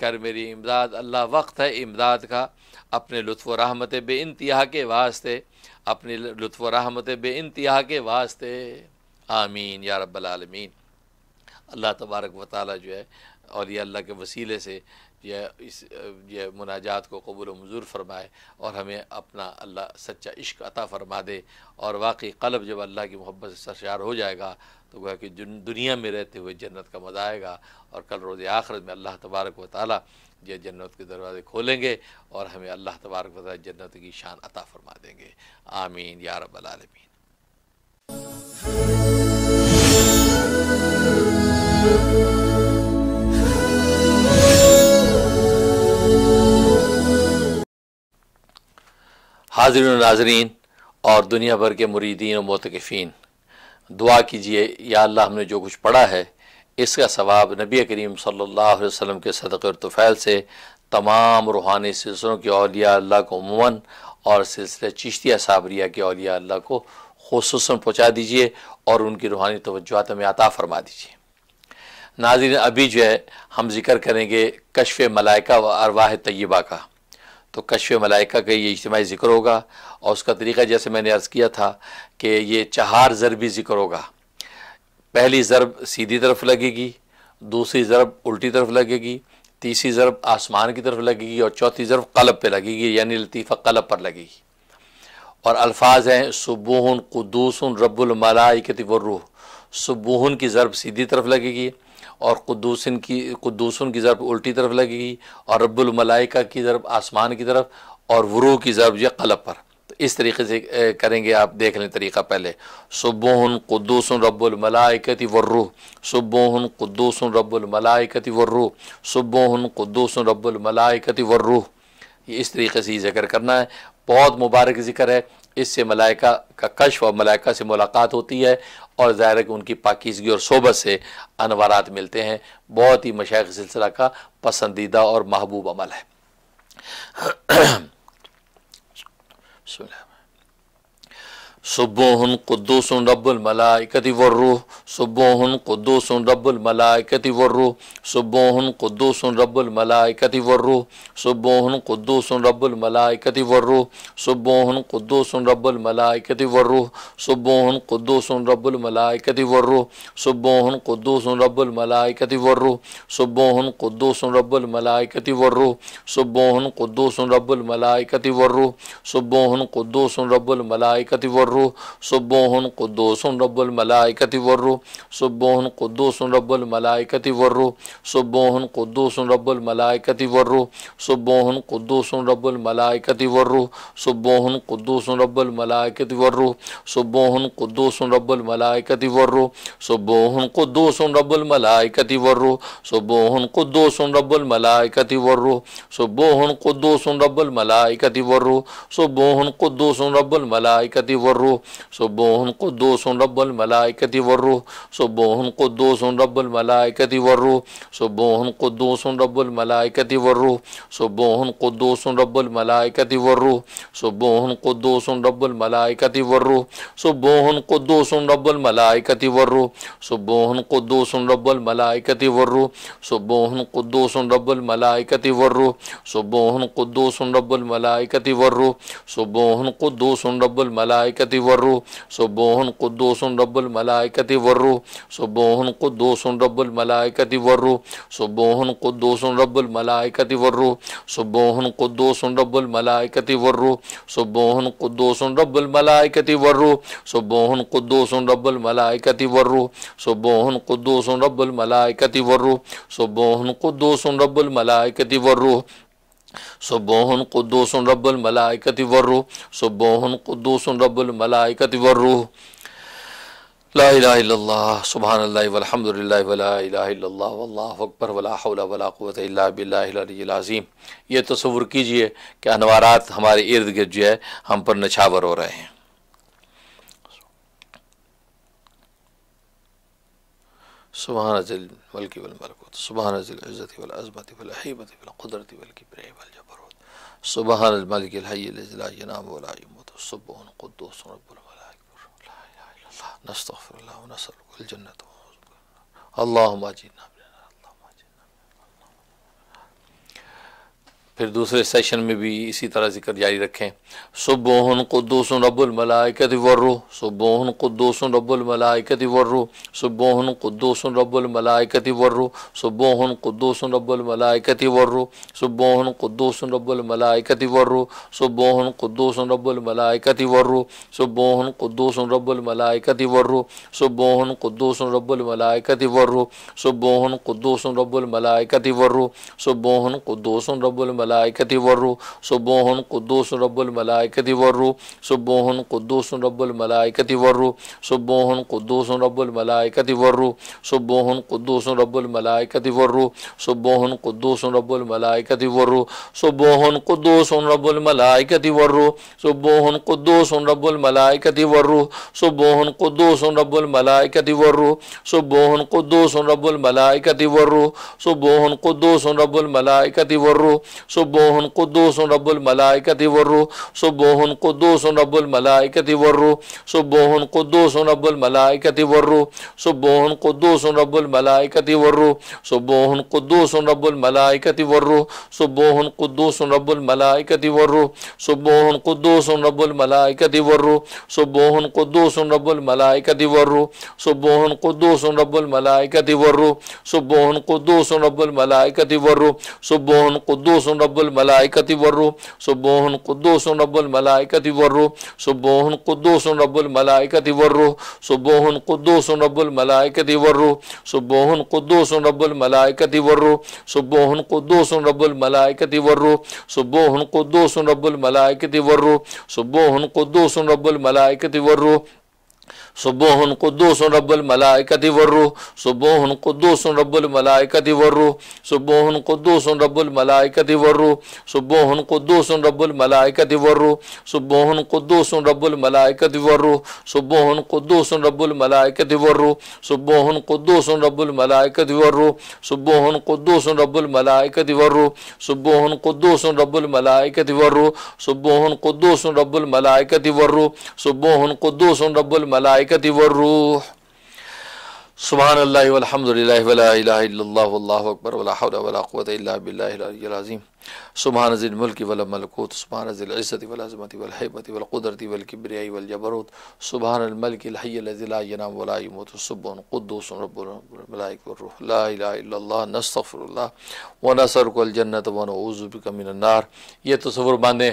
A: कर मेरी इमदाद अल्लाह वक्त है इमदाद का अपने व रहमत बे इंतहा के वास्ते अपने व रहमत बे इंतहा के वास्ते आमीन या रबालमीन अल्लाह तबारक व ताली जो है और ये अल्लाह के वसीले से यह इस यह मुनाजात को कबूल मंजूर फरमाए और हमें अपना अल्लाह सच्चा इश्क अता फरमा दे और वाकई कलब जब अल्लाह की मोहब्बत से सरशार हो जाएगा तो गोया कि दुनिया में रहते हुए जन्नत का मज़ा आएगा और कल रोज़ आखिरत में अल्लाह तबारक व ताली ये जन्नत के दरवाज़े खोलेंगे और हमें अल्लाह तबारक वाली जन्नत की शान अता फरमा देंगे आमीन या रबालमीन हाजिर नाजरीन और दुनिया भर के मुरीदीन और मोतकफ़ीन दुआ कीजिए या अल्लाह हमने जो कुछ पढ़ा है इसका सवाब नबी करीम सल्लल्लाहु अलैहि वसल्लम के सदक़ और तुफ़ैल से तमाम रूहानी सिलसिलों के अलिया अल्लाह को उमूमन और सिलसिला चिश्तिया साबरिया के अलिया अल्लाह को खसूस पहुँचा दीजिए और उनकी रूहानी तोजात में अता फ़रमा दीजिए नाजिन अभी जो है हम जिक्र करेंगे कशफ मलाइका व अरवाह तय्यबा का तो कशफ मलाइका का ये इज्तमी ज़िक्र होगा और उसका तरीका जैसे मैंने अर्ज़ किया था कि ये चहार ज़रबी ज़िक्र होगा पहली ज़रब सीधी तरफ लगेगी दूसरी ज़रब उल्टी तरफ लगेगी तीसरी ज़रब आसमान की तरफ लगेगी और चौथी ज़रब कलब पर लगेगी यानी लतीफ़ा कलब पर लगेगी और अल्फाज हैं सुबूहन कुदूसन रब्बुलमलाइकत वर्रूह सुबहन की ज़रब सीधी तरफ लगेगी और कुदूसन की कुदूसन की ज़रब उल्टी तरफ लगेगी और रब्बुलमलाइका की ज़रब आसमान की तरफ और वरू की ज़रब यह कलब पर तो इस तरीके से करेंगे आप देख लें तरीका पहले सुबहन कुदूस रबुलमलाकत वर्रूह सुबहन कुदूस रबुलमलाकत वर्रूह सुबहन कुदूस रबुलमलाकत वर्रूह ये इस तरीके से ही जिक्र करना है बहुत मुबारक जिक्र है इससे मलाइका का कश और मलाइका से मुलाकात होती है और ज़ाहिर है कि उनकी पाकिजगी और सोबत से अनवरात मिलते हैं बहुत ही मशाइ सिलसिला का पसंदीदा और महबूब अमल है cela. सुबोहन कुद्दूस रब्बुल मलाइकति वर्रूह सुबोहन कुद्दूस रब्बुल मलाइकति वर्रूह सुबोहन कुद्दूस रब्बुल मलाइकति वर्रूह सुबोहन कुद्दूस रब्बुल मलाइकति वर्रूह सुबोहन कुद्दूस रब्बुल मलाइकति वर्रूह सुबोहन कुद्दूस रब्बुल मलाइकति वर्रूह सुबोहन कुद्दूस रब्बुल मलाइकति वर्रूह सुबोहन कुद्दूस रब्बुल मलाइकति वर्रूह सुबोहन कुद्दूस रब्बुल मलाइकति वर्रूह सुबोहन कुद्दूस रब्बुल मलाइकति वर्रूह वर्रुह सुबोहन कुदोसन रब्बुल मलाइकति वर्रु सुबोहन कुदोसन रब्बुल मलाइकति वर्रुह सुबोहन कुदोसन रब्बुल मलाइकति वर्रुह सुबोहन कुदोसन रब्बुल मलाइकति वर्रुह सुबोहन कुदोसन रब्बुल मलाइकति वर्रुह सुबोहन कुदोसन रब्बुल मलाइकति वर्रुह सुबोहन कुदोसन रब्बुल मलाइकति वर्रुह सुबोहन कुदोसन रब्बुल मलाइकति वर्रुह सुबोहन कुदोसन रब्बुल मलाइकति वर्रु सुबोहन कुदोसन रब्बुल मलाइकति वर्रुह वर्रुह सुबोहन को दो सुन रब्बल मलाइकती वर्रुह सुबोहन को दो सुन रब्बल मलाइकती वर्रुह सुबोहन को दो सुन रब्बल मलाइकती वर्रुह सुबोहन को दो सुन रब्बल मलाइकती वर्रुह सुबोहन को दो सुन रब्बल मलाइकती वर्रुह सुबोहन को दो सुन रब्बल मलाइकती वर्रुह सुबोहन को दो सुन रब्बल मलाइकती वर्रुह सुबोहन को दो सुन रब्बल मलाइकती वर्रुह सुबोहन को दो सुन रब्बल मलाइकती वर्रुह सुबोहन को दो सुन रब्बल मलाइकती मलाइकति वर्रू सुबोहन कुद्दोसन रब्बुल मलाइकति वर्रू सुबोहन कुद्दोसन रब्बुल मलाइकति वर्रू सुबोहन कुद्दोसन रब्बुल मलाइकति वर्रू सुबोहन कुद्दोसन रब्बुल मलाइकति वर्रू सुबोहन कुद्दोसन रब्बुल मलाइकति वर्रू सुबोहन कुद्दोसन रब्बुल मलाइकति वर्रू सुबोहन कुद्दोसन रब्बुल मलाइकति वर्रू सुबोहन कुद्दोसन रब्बुल मलाइकति वर्रू सुबोहन कुदोसन रब्बल मलाइकति वर्रो सुबोहन कुदोसन रब्बल मलाइकति वर्रो ला सुबहान अल्लाहमदिल्लाबर वलाज़ीम ये तस्वुर कीजिए कि अनवारात हमारे इर्द गिर्द जो है हम पर नछावर हो रहे हैं सुबहान जिल मलकी वलमलकुत सुबहान जिल इज़्ज़त वलअज़मत वलहीबत सुबहान मलिक अलहय्य यनाम वला यमूत सुबह कुद्दूस फिर दूसरे सेशन में भी इसी तरह जिक्र जारी रखें सुबहन रबुल रबुलमलाकत वर्रो सुन कुद्दूस रबुलमलाकत वर्रो सुबहन कुद्दूस रबुलमलाकत वर्रो सुबहन रबुल रबुलमलाकत वर्रो सुबहन कुद्दूस रबुलमलाकत वर्रो सुबहन कुद्दूस वर्रु वर्रो सुबहन कुद्दूस रबुलमलाकत वर्रो सुबहन कुद्दूस रबुलमलाकत वर्रो सुबहन रबुल रबुलमलाकत वर्रो सुबहन कुद्दूस रबुल मलाइकती वर्रु सुबोहन कुदूस रब्बुल मलाइकती वर्रु सुबोहन कुदूस रब्बुल मलाइकती वर्रु सुबोहन कुदूस रब्बुल मलाइकती वर्रु सुबोहन कुदूस रब्बुल मलाइकती वर्रु सुबोहन कुदूस रब्बुल मलाइकती वर्रु सुबोहन कुदूस रब्बुल मलाइकती वर्रु सुबोहन कुदूस रब्बुल मलाइकती वर्रु सुबोहन कुदूस रब्बुल मलाइकती वर्रु सुबोहन कुदूस रब्बुल मलाइकती वर्रु सुबोहन कुदूस रब्बुल मलाइकती वर्रु सुबोहन को दो सुन रबुल मलाइकति वर्रो सुबोहन को दो सुन रबुल मलाइकति वर्रो सुबोहन को दो सुन रबुल मलाइकति वर्रो सुबोहन को दो सुन रबुल मलाइकति वर्रो सुबोहन को दो सुन रबुल मलाइकति वर्रो सुबोहन को दो सुन रबुल मलाइकति वर्रो सुबोहन को दो सुन रबुल मलाइकति वर्रो सुबोहन को दो सुन रबुल मलाइकति वर्रो सुबोहन को दो सुन रबुल मलाइकति वर्रो सुबोहन को दो सुन रबुल मलाइकति वर्रो सुबोहन को दो सुन रब्बुल मलाइकति वर्रो सुबोहन कुद्दूसुन रब्बुल मलाइकति वर्रो सुबोहन कुद्दूसुन रब्बुल मलाइकति वर्रो सुबोहन कुद्दूसुन रब्बुल मलाइकति वर्रो सुबोहन कुद्दूसुन रब्बुल मलाइकति वर्रो सुबोहन कुद्दूसुन रब्बुल मलाइकति वर्रो सुबोहन कुद्दूसुन रब्बुल मलाइकति वर्रो सुबोहन कुद्दूसुन रब्बुल मलाइकति वर्रो सुबोहन कुदूस रब्बल मलाइकति वर्रुह सुबोहन कुदूस रब्बल मलाइकति वर्रुह सुबोहन कुदूस रब्बल मलाइकति वर्रुह सुबोहन कुदूस रब्बल मलाइकति वर्रुह सुबोहन कुदूस रब्बल मलाइकति वर्रुह सुबोहन कुदूस रब्बल मलाइकति वर्रुह सुबोहन कुदूस रब्बल मलाइकति वर्रुह सुबोहन कुदूस रब्बल मलाइकति वर्रुह सुबोहन कुदूस रब्बल मलाइकति वर्रुह सुबोहन कुदूस रब्बल मलाइकति वर्रुह सुबोहन कुदूस रब्बल मलाइक मलाइकत वरूह सुबहान अल्हमदिल्लाबरज़ीम सुबहान जिल मुल्क वलमलकूत सुबहान ज़िलज़त वलाज़मत वलहबत वलक़ुदरत वलकबरियाई वलजबरूत सुबहान अलमलकिलहयनाम वलामतसबन क़ुद्दूस रब्बुलमलाइकरूह नस्तफ़रल्ला व नसरकलजन्नत वन उज़बिकमिनार ये तस्वुर बांधें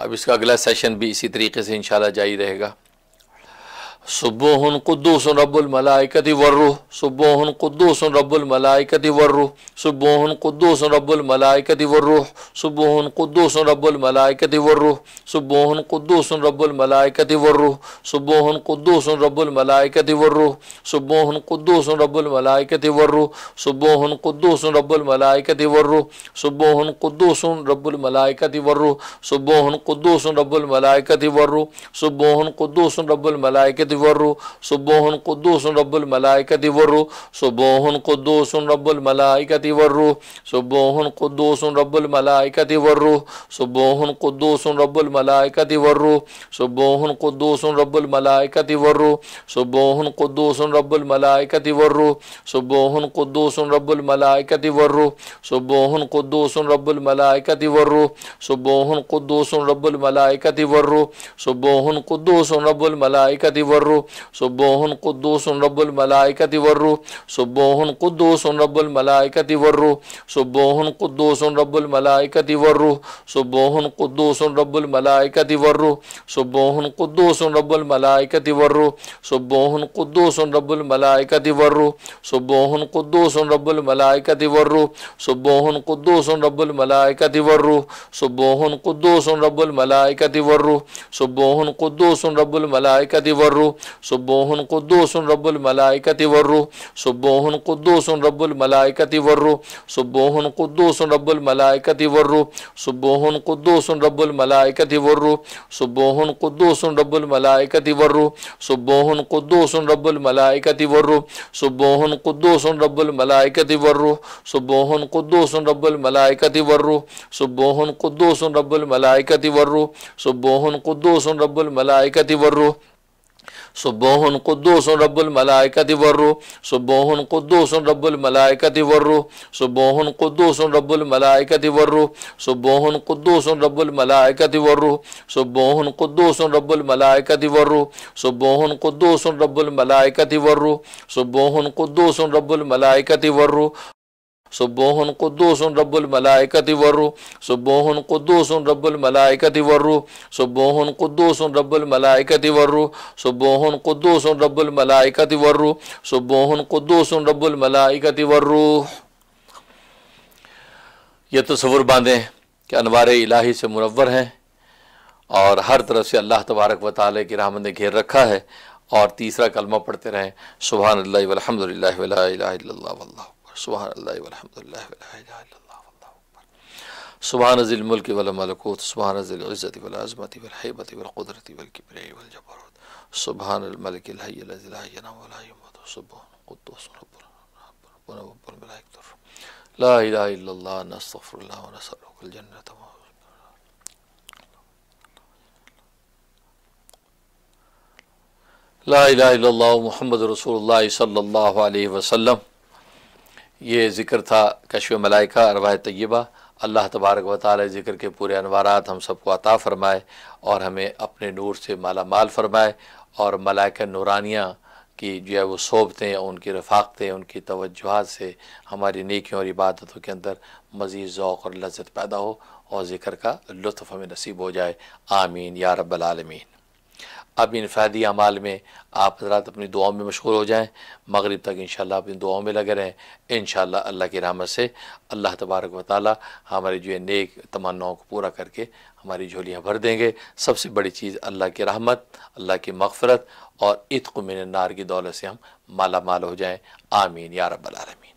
A: अब इसका अगला सेशन भी इसी तरीके से इन जारी रहेगा सुबोहन कुद्दूस रबुल मलाइकति वर्रुह सुबोहन कुद्दूस रबुल मलाइकति वर्रुह सुबोहन कुद्दूस रबुल मलाइकति वर्रुह सुबोहन कुद्दूस रबुल मलाइकति वर्रुह सुबोहन कुद्दूस रबुल मलाइकति वर्रुह सुबोहन कुद्दूस रबुल मलाइकति वर्रुह सुबोहन कुद्दूस रबुल मलाइकति वर्रुह सुबोहन कुद्दूस रबुल मलाइकति वर्रुह सुबोहन कुद्दूस रबुल मलाइकति वर्रुह सुबोहन कुद्दूस रबुल मलाइकति वर्रुह सुबोहन कुद्दूस रबुल मलाइकति वर्रु सुबोहन कुद्दूस रब्बुल मलाइकति वर्रु सुबोहन कुद्दूस रब्बुल मलाइकति वर्रु सुबोहन कुद्दूस रब्बुल मलाइकति वर्रु सुबोहन कुद्दूस रब्बुल मलाइकति वर्रु सुबोहन कुद्दूस रब्बुल मलाइकति वर्रु सुबोहन कुद्दूस रब्बुल मलाइकति वर्रु सुबोहन कुद्दूस रब्बुल मलाइकति वर्रु सुबोहन कुद्दूस रब्बुल मलाइकति वर्रु सुबोहन कुद्दूस रब्बुल मलाइकति वर्रु सुबोहन कुद्दूस रब्बुल मलाइकति वर्रु वर्रु सुबोहन कुद्दूसन रब्बुल मलाइकति वर्रु सुबोहन कुद्दूसन रब्बुल मलाइकति वर्रु सुबोहन कुद्दूसन रब्बुल मलाइकति वर्रु सुबोहन कुद्दूसन रब्बुल मलाइकति वर्रु सुबोहन कुद्दूसन रब्बुल मलाइकति वर्रु सुबोहन कुद्दूसन रब्बुल मलाइकति वर्रु सुबोहन कुद्दूसन रब्बुल मलाइकति वर्रु सुबोहन कुद्दूसन रब्बुल मलाइकति वर्रु सुबोहन कुद्दूसन रब्बुल मलाइकति वर्रु सुबोहन कुद्दूसन रब्बुल मलाइकति वर्रु सुबोहन को सुन रबुल मलाइकति वर्रु सुबोहन को सुन रबुल मलाइकति वर्रु सुबोहन को सुन रबुल मलाइकति वर्रु सुबोहन को सुन रबुल मलाइकति वर्रु सुबोहन को सुन रबुल मलाइकति वर्रु सुबोहन को सुन रबुल मलाइकति वर्रु सुबोहन को सुन रबुल मलाइकति वर्रु सुबोहन को सुन रबुल मलाइकति वर्रु सुबोहन को सुन रबुल मलाइकति वर्रु सुबोहन को सुन रबुल मलाइकति वर्रु सुबोहन कुद्दूसन रब्बुलमलाइकत वर्रु सुबोहन कुद्दूसन रब्बुलमलाइकत वर्रु सुबोहन कुद्दूसन रब्बुलमलाइकत वर्रु सुबोहन कुद्दूसन रब्बुलमलाइकत वर्रू सुबोहन कुद्दूसन रब्बुलमलाइकत वर्रु सुबोहन कुद्दूसन रब्बुलमलाइकत वर्रु सुबोहन कुद्दूसन रब्बुलमलाइकत वर्रु सुबोहन कुद्दूसन रब्बुल मलाइकति वर्रु सुबोहन कुद्दूसन रब्बुल मलाइकति वर्रु सुबोहन कुद्दूसन रब्बुल मलाइकति वर्रु सुबोहन कुद्दूसन रब्बुल मलाइकति वर्रु सुबोहन कुद्दूसन रब्बुल मलाइकति वर्रु ये तस्वुर बांधें कि अनवार इलाही से मुनवर हैं और हर तरफ से अल्लाह तबारक व ताली की रहमत ने घेर रखा है और तीसरा कलमा पढ़ते रहें सुभान अल्लाह वल्लाह سبحان الله والحمد لله ولا إله إلا الله والله أكبر سبحان ذي الملك والملكوت سبحان ذي العزة والعظمة والهيبة والقدرة والكبرياء والجبروت سبحان الملك الحي الذي لا ينام ولا يموت سبحان قدوس رب ربنا رب الملائكة لا إله إلا الله نستغفر الله ونسألك الجنة لا إله إلا الله محمد رسول الله صلى الله عليه وسلم ये ज़िक्र था कशव मलाइका अरवा तय्यबा अल्लाह तबारक व ज़िक्र के पूरे अनवारात हम सबको अता फ़रमाए और हमें अपने नूर से माला माल फ़रमाए और मलाइका नूरानिया की जो है वो सोबतें उनकी रफाकतें उनकी तोजहत से हमारी नेकियों और इबादतों के अंदर मज़ीद ओक़ और लज्जत पैदा हो और ज़िक्र का लुफ़ हमें नसीब हो जाए आमीन या रबालमीन अब इनफादी अमाल में आप हजरात अपनी दुआओं में मशहूर हो जाएँ मगरब तक इन अपनी दुआओं में लगे रहें इन अल्लाह की रामत से अल्लाह तबारक व ताली हमारी जो है नेक तमन्नाओं को पूरा करके हमारी झोलियाँ भर देंगे सबसे बड़ी चीज़ अल्लाह की रहमत अल्लाह की मगफरत और इतक मिन नार की दौलत से हम माला माल हो जाएँ आमीन या रबालमीन